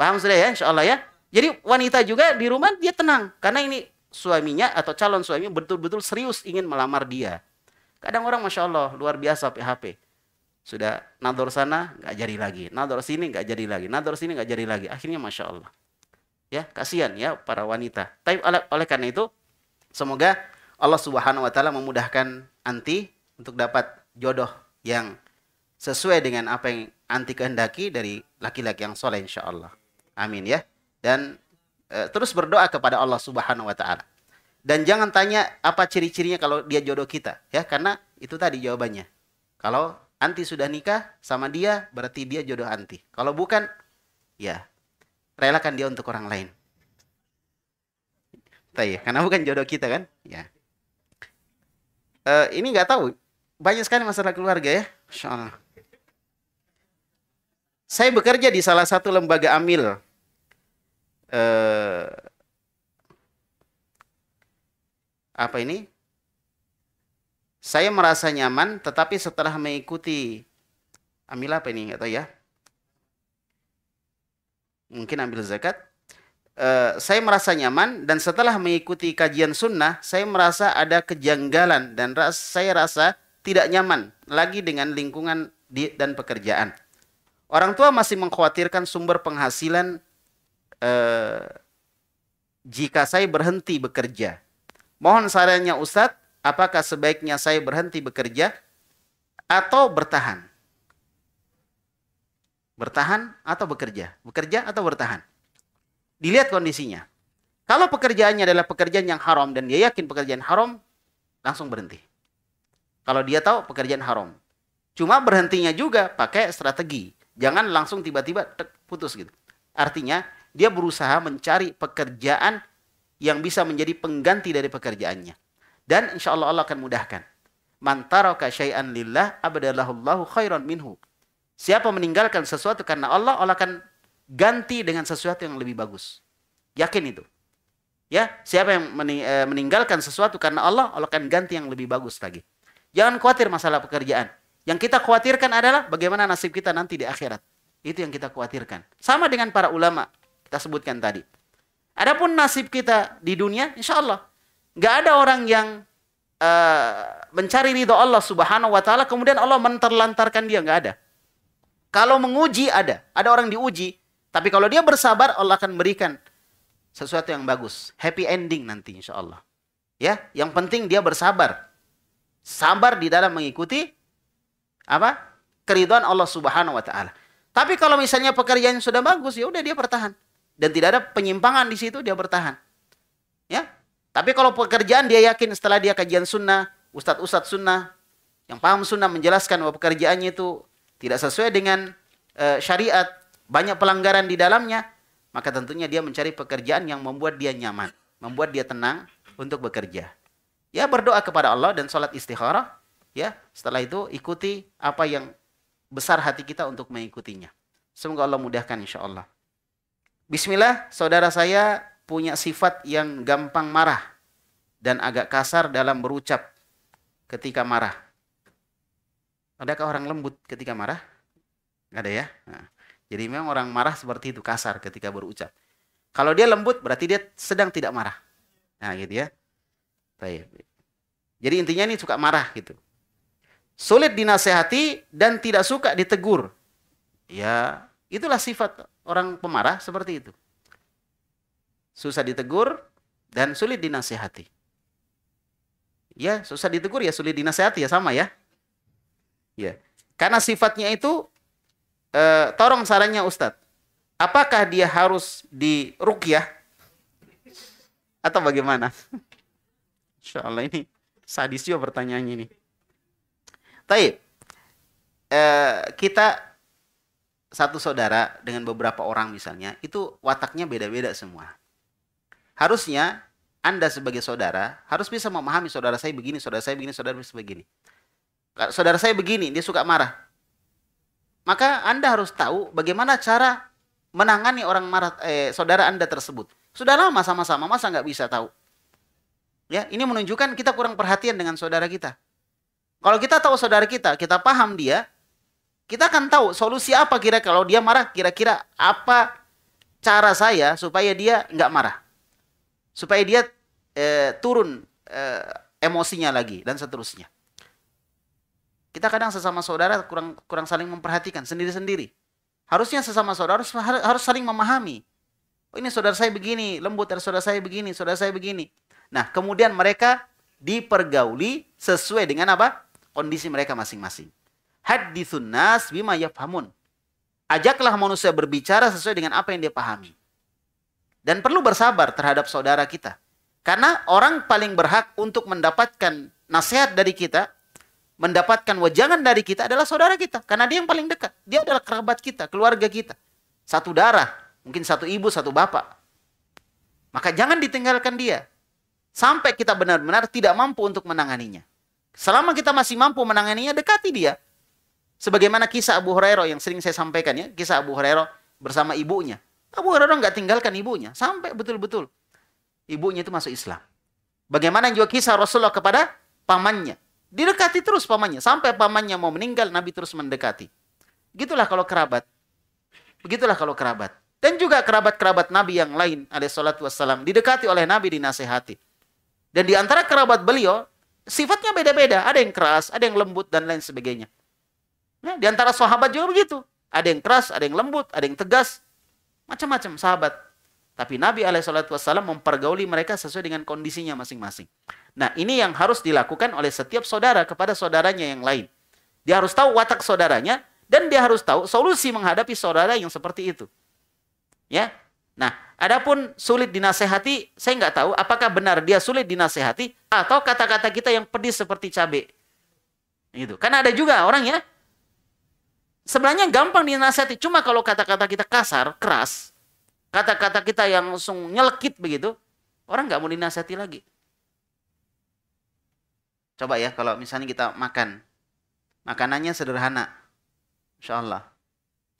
[SPEAKER 1] Paham sudah ya, insya Allah ya. Jadi wanita juga di rumah dia tenang karena ini suaminya atau calon suaminya betul-betul serius ingin melamar dia. Kadang orang masya Allah luar biasa PHP. Sudah nador sana nggak jadi lagi, nador sini nggak jadi lagi, nador sini nggak jadi lagi. Akhirnya masya Allah. Ya kasihan ya para wanita. Tapi oleh, oleh karena itu semoga Allah Subhanahu Wa Taala memudahkan anti untuk dapat jodoh yang sesuai dengan apa yang anti kehendaki dari laki-laki yang soleh insya Allah. Amin ya. Dan e, terus berdoa kepada Allah Subhanahu Wa Taala. Dan jangan tanya apa ciri-cirinya kalau dia jodoh kita ya karena itu tadi jawabannya. Kalau anti sudah nikah sama dia berarti dia jodoh anti. Kalau bukan ya relakan dia untuk orang lain. Tapi ya, karena bukan jodoh kita kan ya. E, ini nggak tahu banyak sekali masalah keluarga ya. Insya Allah. Saya bekerja di salah satu lembaga amil. Eh, apa ini? Saya merasa nyaman, tetapi setelah mengikuti amil apa ini? atau ya. Mungkin ambil zakat. Uh, saya merasa nyaman dan setelah mengikuti kajian sunnah, saya merasa ada kejanggalan dan ras, saya rasa tidak nyaman lagi dengan lingkungan di, dan pekerjaan. Orang tua masih mengkhawatirkan sumber penghasilan eh, jika saya berhenti bekerja. Mohon sarannya Ustadz, apakah sebaiknya saya berhenti bekerja atau bertahan? Bertahan atau bekerja? Bekerja atau bertahan? Dilihat kondisinya. Kalau pekerjaannya adalah pekerjaan yang haram dan dia yakin pekerjaan haram, langsung berhenti. Kalau dia tahu pekerjaan haram. Cuma berhentinya juga pakai strategi Jangan langsung tiba-tiba putus gitu. Artinya dia berusaha mencari pekerjaan yang bisa menjadi pengganti dari pekerjaannya. Dan insya Allah Allah akan mudahkan. Mantaraka syai'an lillah abadallahullahu khairan minhu. Siapa meninggalkan sesuatu karena Allah, Allah akan ganti dengan sesuatu yang lebih bagus. Yakin itu. Ya, siapa yang eh, meninggalkan sesuatu karena Allah, Allah akan ganti yang lebih bagus lagi. Jangan khawatir masalah pekerjaan. Yang kita khawatirkan adalah bagaimana nasib kita nanti di akhirat. Itu yang kita khawatirkan. Sama dengan para ulama kita sebutkan tadi. Adapun nasib kita di dunia, insya Allah nggak ada orang yang uh, mencari ridho Allah Subhanahu Wa Taala kemudian Allah menterlantarkan dia nggak ada. Kalau menguji ada, ada orang diuji, tapi kalau dia bersabar Allah akan berikan sesuatu yang bagus, happy ending nanti insya Allah. Ya, yang penting dia bersabar, sabar di dalam mengikuti apa? keriduan Allah Subhanahu wa taala. Tapi kalau misalnya pekerjaan sudah bagus ya udah dia bertahan dan tidak ada penyimpangan di situ dia bertahan. Ya. Tapi kalau pekerjaan dia yakin setelah dia kajian sunnah, ustadz-ustadz sunnah yang paham sunnah menjelaskan bahwa pekerjaannya itu tidak sesuai dengan e, syariat, banyak pelanggaran di dalamnya, maka tentunya dia mencari pekerjaan yang membuat dia nyaman, membuat dia tenang untuk bekerja. Ya berdoa kepada Allah dan sholat istikharah ya setelah itu ikuti apa yang besar hati kita untuk mengikutinya semoga Allah mudahkan insya Allah Bismillah saudara saya punya sifat yang gampang marah dan agak kasar dalam berucap ketika marah adakah orang lembut ketika marah Gak ada ya nah, jadi memang orang marah seperti itu kasar ketika berucap kalau dia lembut berarti dia sedang tidak marah nah gitu ya Baik. Jadi intinya ini suka marah gitu sulit dinasehati dan tidak suka ditegur. Ya, itulah sifat orang pemarah seperti itu. Susah ditegur dan sulit dinasehati. Ya, susah ditegur ya sulit dinasehati ya sama ya. Ya. Karena sifatnya itu eh, tolong sarannya Ustadz. Apakah dia harus dirukyah atau bagaimana? Insya Allah ini sadis juga pertanyaannya ini. Taib. Eh, kita satu saudara dengan beberapa orang misalnya, itu wataknya beda-beda semua. Harusnya Anda sebagai saudara harus bisa memahami saudara saya begini, saudara saya begini, saudara saya begini. Saudara saya begini, dia suka marah. Maka Anda harus tahu bagaimana cara menangani orang marah eh, saudara Anda tersebut. Sudah lama sama-sama, masa nggak bisa tahu? Ya, ini menunjukkan kita kurang perhatian dengan saudara kita. Kalau kita tahu saudara kita, kita paham dia, kita akan tahu solusi apa kira kalau dia marah, kira-kira apa cara saya supaya dia nggak marah, supaya dia eh, turun eh, emosinya lagi dan seterusnya. Kita kadang sesama saudara kurang kurang saling memperhatikan sendiri-sendiri. Harusnya sesama saudara harus, harus saling memahami. Oh ini saudara saya begini, lembut, saudara saya begini, saudara saya begini. Nah, kemudian mereka dipergauli sesuai dengan apa? kondisi mereka masing-masing. Hadithun nas bima yafhamun. Ajaklah manusia berbicara sesuai dengan apa yang dia pahami. Dan perlu bersabar terhadap saudara kita. Karena orang paling berhak untuk mendapatkan nasihat dari kita, mendapatkan wajangan dari kita adalah saudara kita. Karena dia yang paling dekat. Dia adalah kerabat kita, keluarga kita. Satu darah, mungkin satu ibu, satu bapak. Maka jangan ditinggalkan dia. Sampai kita benar-benar tidak mampu untuk menanganinya. Selama kita masih mampu menanganinya, dekati dia. Sebagaimana kisah Abu Hurairah yang sering saya sampaikan ya, kisah Abu Hurairah bersama ibunya. Abu Hurairah nggak tinggalkan ibunya sampai betul-betul ibunya itu masuk Islam. Bagaimana juga kisah Rasulullah kepada pamannya. Didekati terus pamannya sampai pamannya mau meninggal Nabi terus mendekati. Begitulah kalau kerabat. Begitulah kalau kerabat. Dan juga kerabat-kerabat Nabi yang lain alaihi salatu wassalam didekati oleh Nabi dinasehati. Dan di antara kerabat beliau sifatnya beda-beda. Ada yang keras, ada yang lembut, dan lain sebagainya. Ya, di antara sahabat juga begitu. Ada yang keras, ada yang lembut, ada yang tegas. Macam-macam sahabat. Tapi Nabi SAW mempergauli mereka sesuai dengan kondisinya masing-masing. Nah ini yang harus dilakukan oleh setiap saudara kepada saudaranya yang lain. Dia harus tahu watak saudaranya dan dia harus tahu solusi menghadapi saudara yang seperti itu. Ya, Nah, adapun sulit dinasehati, saya nggak tahu apakah benar dia sulit dinasehati atau kata-kata kita yang pedis seperti cabai. Gitu. Karena ada juga orang ya, sebenarnya gampang dinasehati. Cuma kalau kata-kata kita kasar, keras, kata-kata kita yang langsung nyelekit begitu, orang nggak mau dinasehati lagi. Coba ya kalau misalnya kita makan. Makanannya sederhana. Insya Allah.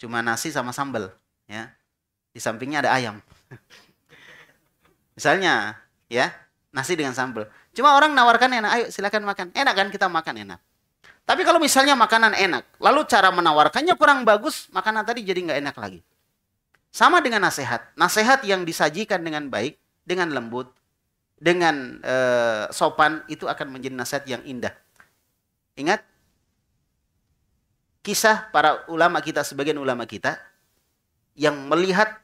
[SPEAKER 1] Cuma nasi sama sambal. Ya di sampingnya ada ayam. Misalnya, ya, nasi dengan sambal. Cuma orang nawarkan enak, ayo silakan makan. Enak kan kita makan enak. Tapi kalau misalnya makanan enak, lalu cara menawarkannya kurang bagus, makanan tadi jadi nggak enak lagi. Sama dengan nasihat. Nasihat yang disajikan dengan baik, dengan lembut, dengan e, sopan, itu akan menjadi nasihat yang indah. Ingat, kisah para ulama kita, sebagian ulama kita, yang melihat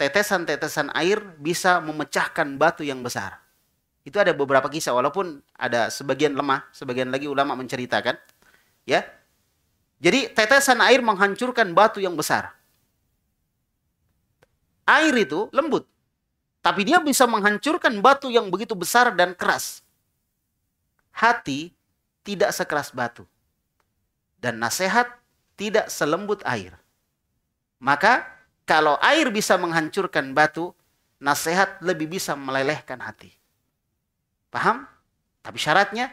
[SPEAKER 1] tetesan-tetesan air bisa memecahkan batu yang besar. Itu ada beberapa kisah walaupun ada sebagian lemah, sebagian lagi ulama menceritakan, ya. Jadi tetesan air menghancurkan batu yang besar. Air itu lembut, tapi dia bisa menghancurkan batu yang begitu besar dan keras. Hati tidak sekeras batu dan nasihat tidak selembut air. Maka kalau air bisa menghancurkan batu, nasihat lebih bisa melelehkan hati. Paham? Tapi syaratnya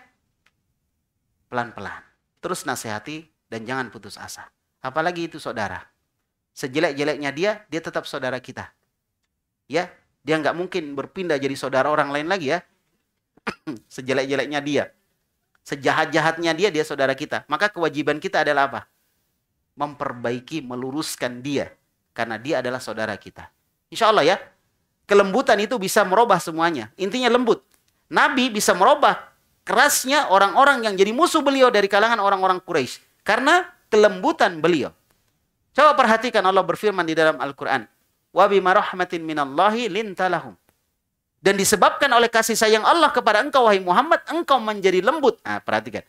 [SPEAKER 1] pelan-pelan. Terus nasihati dan jangan putus asa. Apalagi itu saudara. Sejelek-jeleknya dia, dia tetap saudara kita. Ya, dia nggak mungkin berpindah jadi saudara orang lain lagi ya. Sejelek-jeleknya dia. Sejahat-jahatnya dia, dia saudara kita. Maka kewajiban kita adalah apa? memperbaiki, meluruskan dia. Karena dia adalah saudara kita. Insya Allah ya. Kelembutan itu bisa merubah semuanya. Intinya lembut. Nabi bisa merubah kerasnya orang-orang yang jadi musuh beliau dari kalangan orang-orang Quraisy karena kelembutan beliau. Coba perhatikan Allah berfirman di dalam Al-Qur'an, "Wa minallahi lintalahum." Dan disebabkan oleh kasih sayang Allah kepada engkau wahai Muhammad, engkau menjadi lembut. Nah, perhatikan.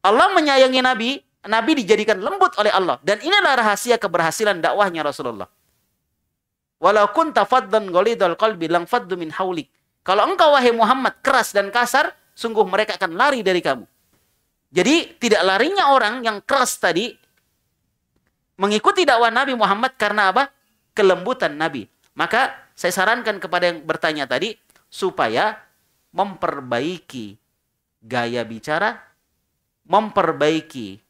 [SPEAKER 1] Allah menyayangi Nabi Nabi dijadikan lembut oleh Allah. Dan inilah rahasia keberhasilan dakwahnya Rasulullah. Walau kun tafaddan golidol qalbi lang min haulik. Kalau engkau wahai Muhammad keras dan kasar, sungguh mereka akan lari dari kamu. Jadi tidak larinya orang yang keras tadi mengikuti dakwah Nabi Muhammad karena apa? Kelembutan Nabi. Maka saya sarankan kepada yang bertanya tadi supaya memperbaiki gaya bicara, memperbaiki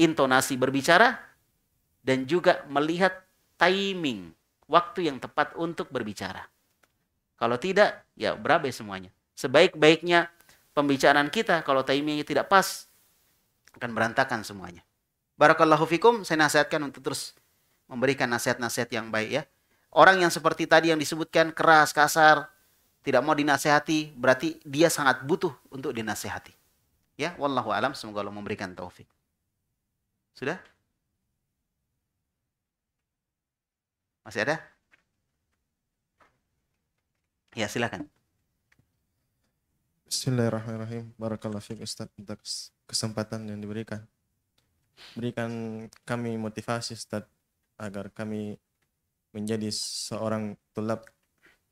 [SPEAKER 1] intonasi berbicara dan juga melihat timing waktu yang tepat untuk berbicara. Kalau tidak, ya berabe semuanya. Sebaik-baiknya pembicaraan kita kalau timingnya tidak pas akan berantakan semuanya. Barakallahu fikum, saya nasihatkan untuk terus memberikan nasihat-nasihat yang baik ya. Orang yang seperti tadi yang disebutkan keras, kasar, tidak mau dinasehati, berarti dia sangat butuh untuk dinasehati. Ya, wallahu alam semoga Allah memberikan taufik. Sudah? Masih ada? Ya, silakan. Bismillahirrahmanirrahim. Barakallahu fiik Ustaz untuk kesempatan yang diberikan. Berikan kami motivasi Ustaz agar kami menjadi seorang tulab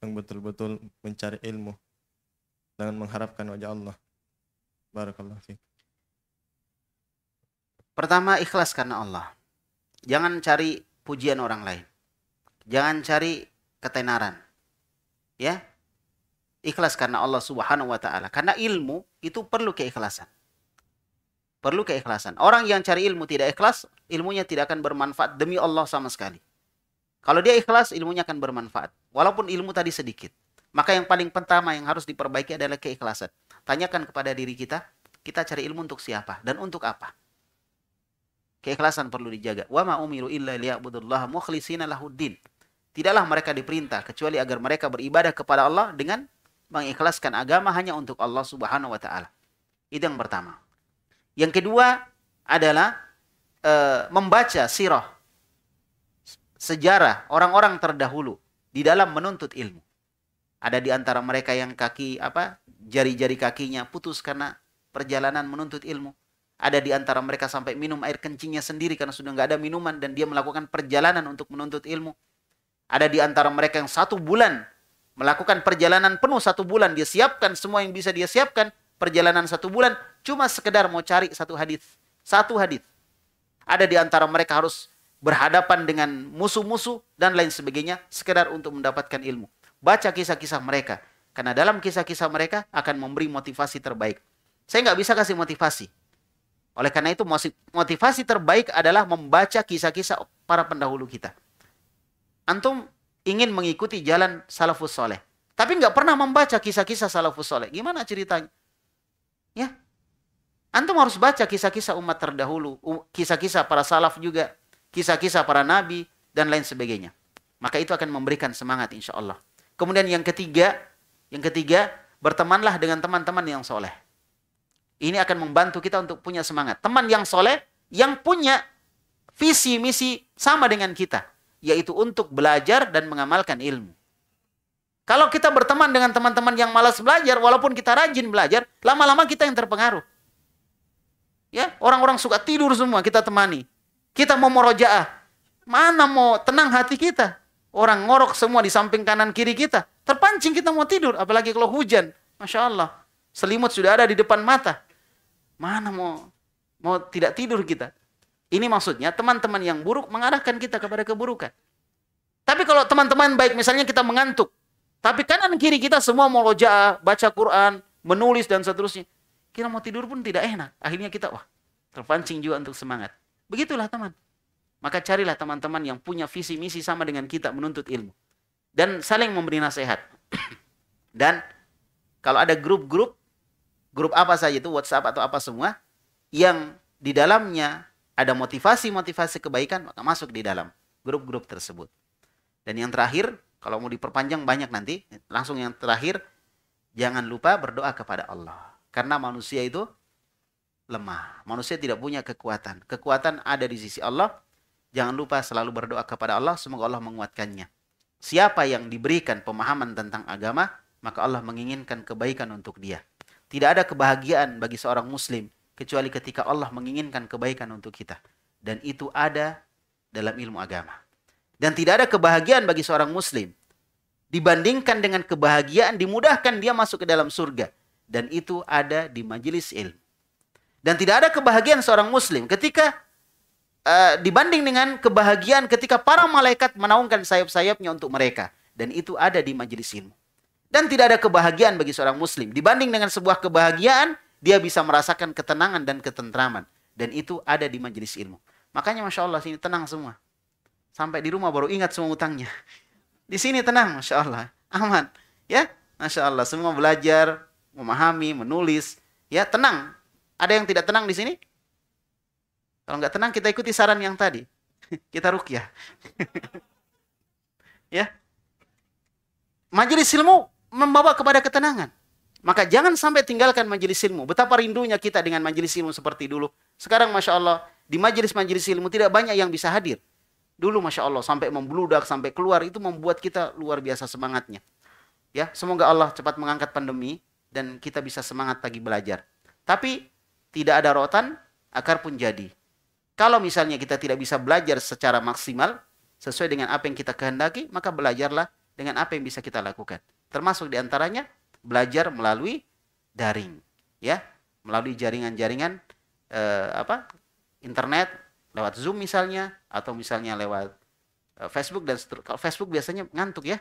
[SPEAKER 1] yang betul-betul mencari ilmu dengan mengharapkan wajah Allah. Barakallahu fiik. Pertama, ikhlas karena Allah. Jangan cari pujian orang lain. Jangan cari ketenaran. Ya. Ikhlas karena Allah Subhanahu wa taala. Karena ilmu itu perlu keikhlasan. Perlu keikhlasan. Orang yang cari ilmu tidak ikhlas, ilmunya tidak akan bermanfaat demi Allah sama sekali. Kalau dia ikhlas, ilmunya akan bermanfaat. Walaupun ilmu tadi sedikit. Maka yang paling pertama yang harus diperbaiki adalah keikhlasan. Tanyakan kepada diri kita, kita cari ilmu untuk siapa dan untuk apa? Keikhlasan perlu dijaga. Wa ma umiru illa liya'budullaha mukhlishina lahuddin. Tidaklah mereka diperintah kecuali agar mereka beribadah kepada Allah dengan mengikhlaskan agama hanya untuk Allah Subhanahu wa taala. Itu yang pertama. Yang kedua adalah e, membaca sirah sejarah orang-orang terdahulu di dalam menuntut ilmu. Ada di antara mereka yang kaki apa jari-jari kakinya putus karena perjalanan menuntut ilmu. Ada di antara mereka sampai minum air kencingnya sendiri karena sudah nggak ada minuman dan dia melakukan perjalanan untuk menuntut ilmu. Ada di antara mereka yang satu bulan melakukan perjalanan penuh satu bulan. Dia siapkan semua yang bisa dia siapkan. Perjalanan satu bulan cuma sekedar mau cari satu hadis. Satu hadis. Ada di antara mereka harus berhadapan dengan musuh-musuh dan lain sebagainya sekedar untuk mendapatkan ilmu. Baca kisah-kisah mereka. Karena dalam kisah-kisah mereka akan memberi motivasi terbaik. Saya nggak bisa kasih motivasi. Oleh karena itu motivasi terbaik adalah membaca kisah-kisah para pendahulu kita. Antum ingin mengikuti jalan salafus soleh. Tapi nggak pernah membaca kisah-kisah salafus soleh. Gimana ceritanya? Ya, Antum harus baca kisah-kisah umat terdahulu, kisah-kisah para salaf juga, kisah-kisah para nabi, dan lain sebagainya. Maka itu akan memberikan semangat insya Allah. Kemudian yang ketiga, yang ketiga, bertemanlah dengan teman-teman yang soleh. Ini akan membantu kita untuk punya semangat. Teman yang soleh, yang punya visi misi sama dengan kita, yaitu untuk belajar dan mengamalkan ilmu. Kalau kita berteman dengan teman-teman yang malas belajar, walaupun kita rajin belajar, lama-lama kita yang terpengaruh. Ya, orang-orang suka tidur semua, kita temani. Kita mau morojaah. Mana mau tenang hati kita? Orang ngorok semua di samping kanan kiri kita. Terpancing kita mau tidur, apalagi kalau hujan. Masya Allah. Selimut sudah ada di depan mata. Mana mau mau tidak tidur kita? Ini maksudnya teman-teman yang buruk mengarahkan kita kepada keburukan. Tapi kalau teman-teman baik misalnya kita mengantuk, tapi kanan kiri kita semua mau loja, baca Quran, menulis dan seterusnya. Kita mau tidur pun tidak enak. Akhirnya kita wah, terpancing juga untuk semangat. Begitulah teman. Maka carilah teman-teman yang punya visi misi sama dengan kita menuntut ilmu dan saling memberi nasihat. dan kalau ada grup-grup grup apa saja itu WhatsApp atau apa semua yang di dalamnya ada motivasi-motivasi kebaikan maka masuk di dalam grup-grup tersebut. Dan yang terakhir, kalau mau diperpanjang banyak nanti, langsung yang terakhir jangan lupa berdoa kepada Allah. Karena manusia itu lemah. Manusia tidak punya kekuatan. Kekuatan ada di sisi Allah. Jangan lupa selalu berdoa kepada Allah semoga Allah menguatkannya. Siapa yang diberikan pemahaman tentang agama, maka Allah menginginkan kebaikan untuk dia. Tidak ada kebahagiaan bagi seorang muslim kecuali ketika Allah menginginkan kebaikan untuk kita. Dan itu ada dalam ilmu agama. Dan tidak ada kebahagiaan bagi seorang muslim dibandingkan dengan kebahagiaan dimudahkan dia masuk ke dalam surga dan itu ada di majelis ilmu. Dan tidak ada kebahagiaan seorang muslim ketika uh, dibanding dengan kebahagiaan ketika para malaikat menaungkan sayap-sayapnya untuk mereka dan itu ada di majelis ilmu. Dan tidak ada kebahagiaan bagi seorang muslim. Dibanding dengan sebuah kebahagiaan, dia bisa merasakan ketenangan dan ketentraman. Dan itu ada di majelis ilmu. Makanya Masya Allah sini tenang semua. Sampai di rumah baru ingat semua utangnya. Di sini tenang Masya Allah. Aman. Ya, Masya Allah. Semua belajar, memahami, menulis. Ya, tenang. Ada yang tidak tenang di sini? Kalau nggak tenang, kita ikuti saran yang tadi. kita rukyah. ya. Majelis ilmu membawa kepada ketenangan. Maka jangan sampai tinggalkan majelis ilmu. Betapa rindunya kita dengan majelis ilmu seperti dulu. Sekarang Masya Allah, di majelis-majelis ilmu tidak banyak yang bisa hadir. Dulu Masya Allah, sampai membludak, sampai keluar, itu membuat kita luar biasa semangatnya. Ya, semoga Allah cepat mengangkat pandemi dan kita bisa semangat lagi belajar. Tapi tidak ada rotan, akar pun jadi. Kalau misalnya kita tidak bisa belajar secara maksimal, sesuai dengan apa yang kita kehendaki, maka belajarlah dengan apa yang bisa kita lakukan. Termasuk diantaranya belajar melalui daring, ya, melalui jaringan-jaringan eh, apa internet lewat Zoom misalnya atau misalnya lewat eh, Facebook dan kalau Facebook biasanya ngantuk ya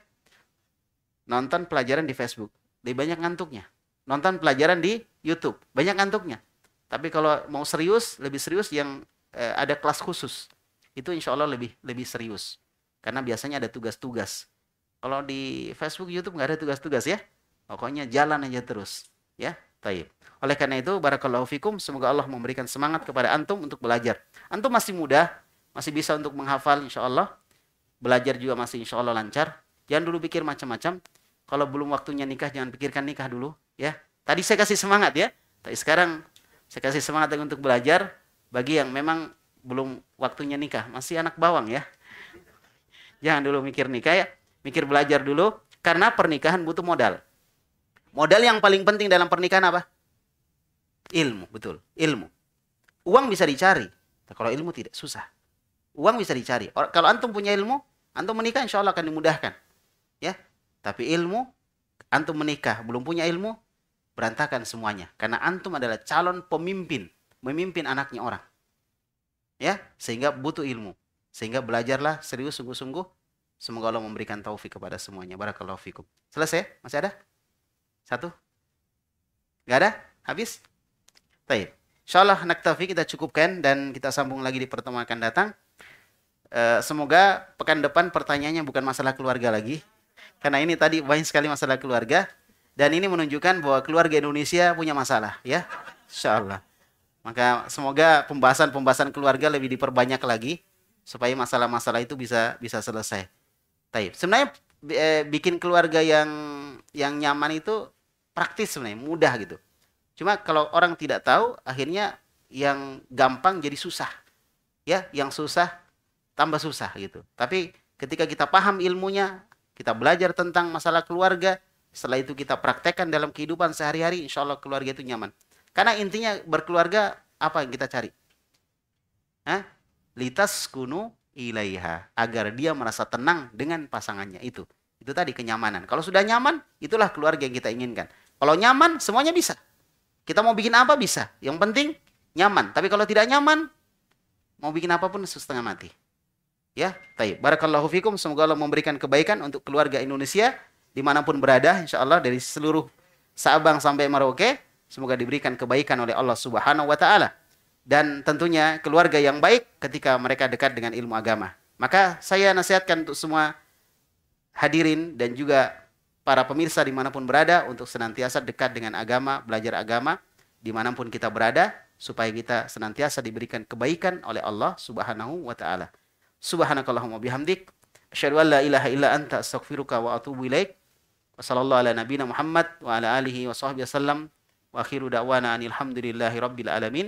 [SPEAKER 1] nonton pelajaran di Facebook lebih banyak ngantuknya nonton pelajaran di YouTube banyak ngantuknya tapi kalau mau serius lebih serius yang eh, ada kelas khusus itu insya Allah lebih lebih serius karena biasanya ada tugas-tugas kalau di Facebook, YouTube nggak ada tugas-tugas ya. Pokoknya jalan aja terus. Ya, taib. Oleh karena itu, barakallahu fikum, semoga Allah memberikan semangat kepada antum untuk belajar. Antum masih muda, masih bisa untuk menghafal insya Allah. Belajar juga masih insya Allah lancar. Jangan dulu pikir macam-macam. Kalau belum waktunya nikah, jangan pikirkan nikah dulu. Ya, tadi saya kasih semangat ya. Tapi sekarang saya kasih semangat untuk belajar bagi yang memang belum waktunya nikah, masih anak bawang ya. Jangan dulu mikir nikah ya mikir belajar dulu karena pernikahan butuh modal. Modal yang paling penting dalam pernikahan apa? Ilmu, betul. Ilmu. Uang bisa dicari, nah, kalau ilmu tidak susah. Uang bisa dicari. Kalau antum punya ilmu, antum menikah insya Allah akan dimudahkan. Ya, tapi ilmu antum menikah belum punya ilmu berantakan semuanya karena antum adalah calon pemimpin memimpin anaknya orang ya sehingga butuh ilmu sehingga belajarlah serius sungguh-sungguh Semoga Allah memberikan taufik kepada semuanya. Barakallahu fikum. Selesai ya? Masih ada? Satu? Gak ada? Habis? Baik. nak taufik kita cukupkan dan kita sambung lagi di pertemuan akan datang. Eh, semoga pekan depan pertanyaannya bukan masalah keluarga lagi. Karena ini tadi banyak sekali masalah keluarga dan ini menunjukkan bahwa keluarga Indonesia punya masalah ya. Insya Allah. Maka semoga pembahasan-pembahasan keluarga lebih diperbanyak lagi supaya masalah-masalah itu bisa bisa selesai. Taib. Sebenarnya eh, bikin keluarga yang yang nyaman itu praktis sebenarnya, mudah gitu. Cuma kalau orang tidak tahu, akhirnya yang gampang jadi susah. Ya, yang susah tambah susah gitu. Tapi ketika kita paham ilmunya, kita belajar tentang masalah keluarga, setelah itu kita praktekkan dalam kehidupan sehari-hari, insya Allah keluarga itu nyaman. Karena intinya berkeluarga apa yang kita cari? Hah? Litas kunu ilaiha agar dia merasa tenang dengan pasangannya itu. Itu tadi kenyamanan. Kalau sudah nyaman, itulah keluarga yang kita inginkan. Kalau nyaman, semuanya bisa. Kita mau bikin apa bisa. Yang penting nyaman. Tapi kalau tidak nyaman, mau bikin apapun setengah mati. Ya, baik. Barakallahu fikum. Semoga Allah memberikan kebaikan untuk keluarga Indonesia dimanapun berada. Insya Allah dari seluruh Sabang sampai Merauke. Semoga diberikan kebaikan oleh Allah Subhanahu wa Ta'ala dan tentunya keluarga yang baik ketika mereka dekat dengan ilmu agama. Maka saya nasihatkan untuk semua hadirin dan juga para pemirsa dimanapun berada untuk senantiasa dekat dengan agama, belajar agama dimanapun kita berada supaya kita senantiasa diberikan kebaikan oleh Allah Subhanahu wa taala. Subhanakallahumma bihamdik Asyadu an la ilaha illa anta astaghfiruka wa atubu ilaik. Wa sallallahu ala nabiyina Muhammad wa ala alihi wa sahbihi sallam. wa akhiru da'wana anilhamdulillahi rabbil alamin.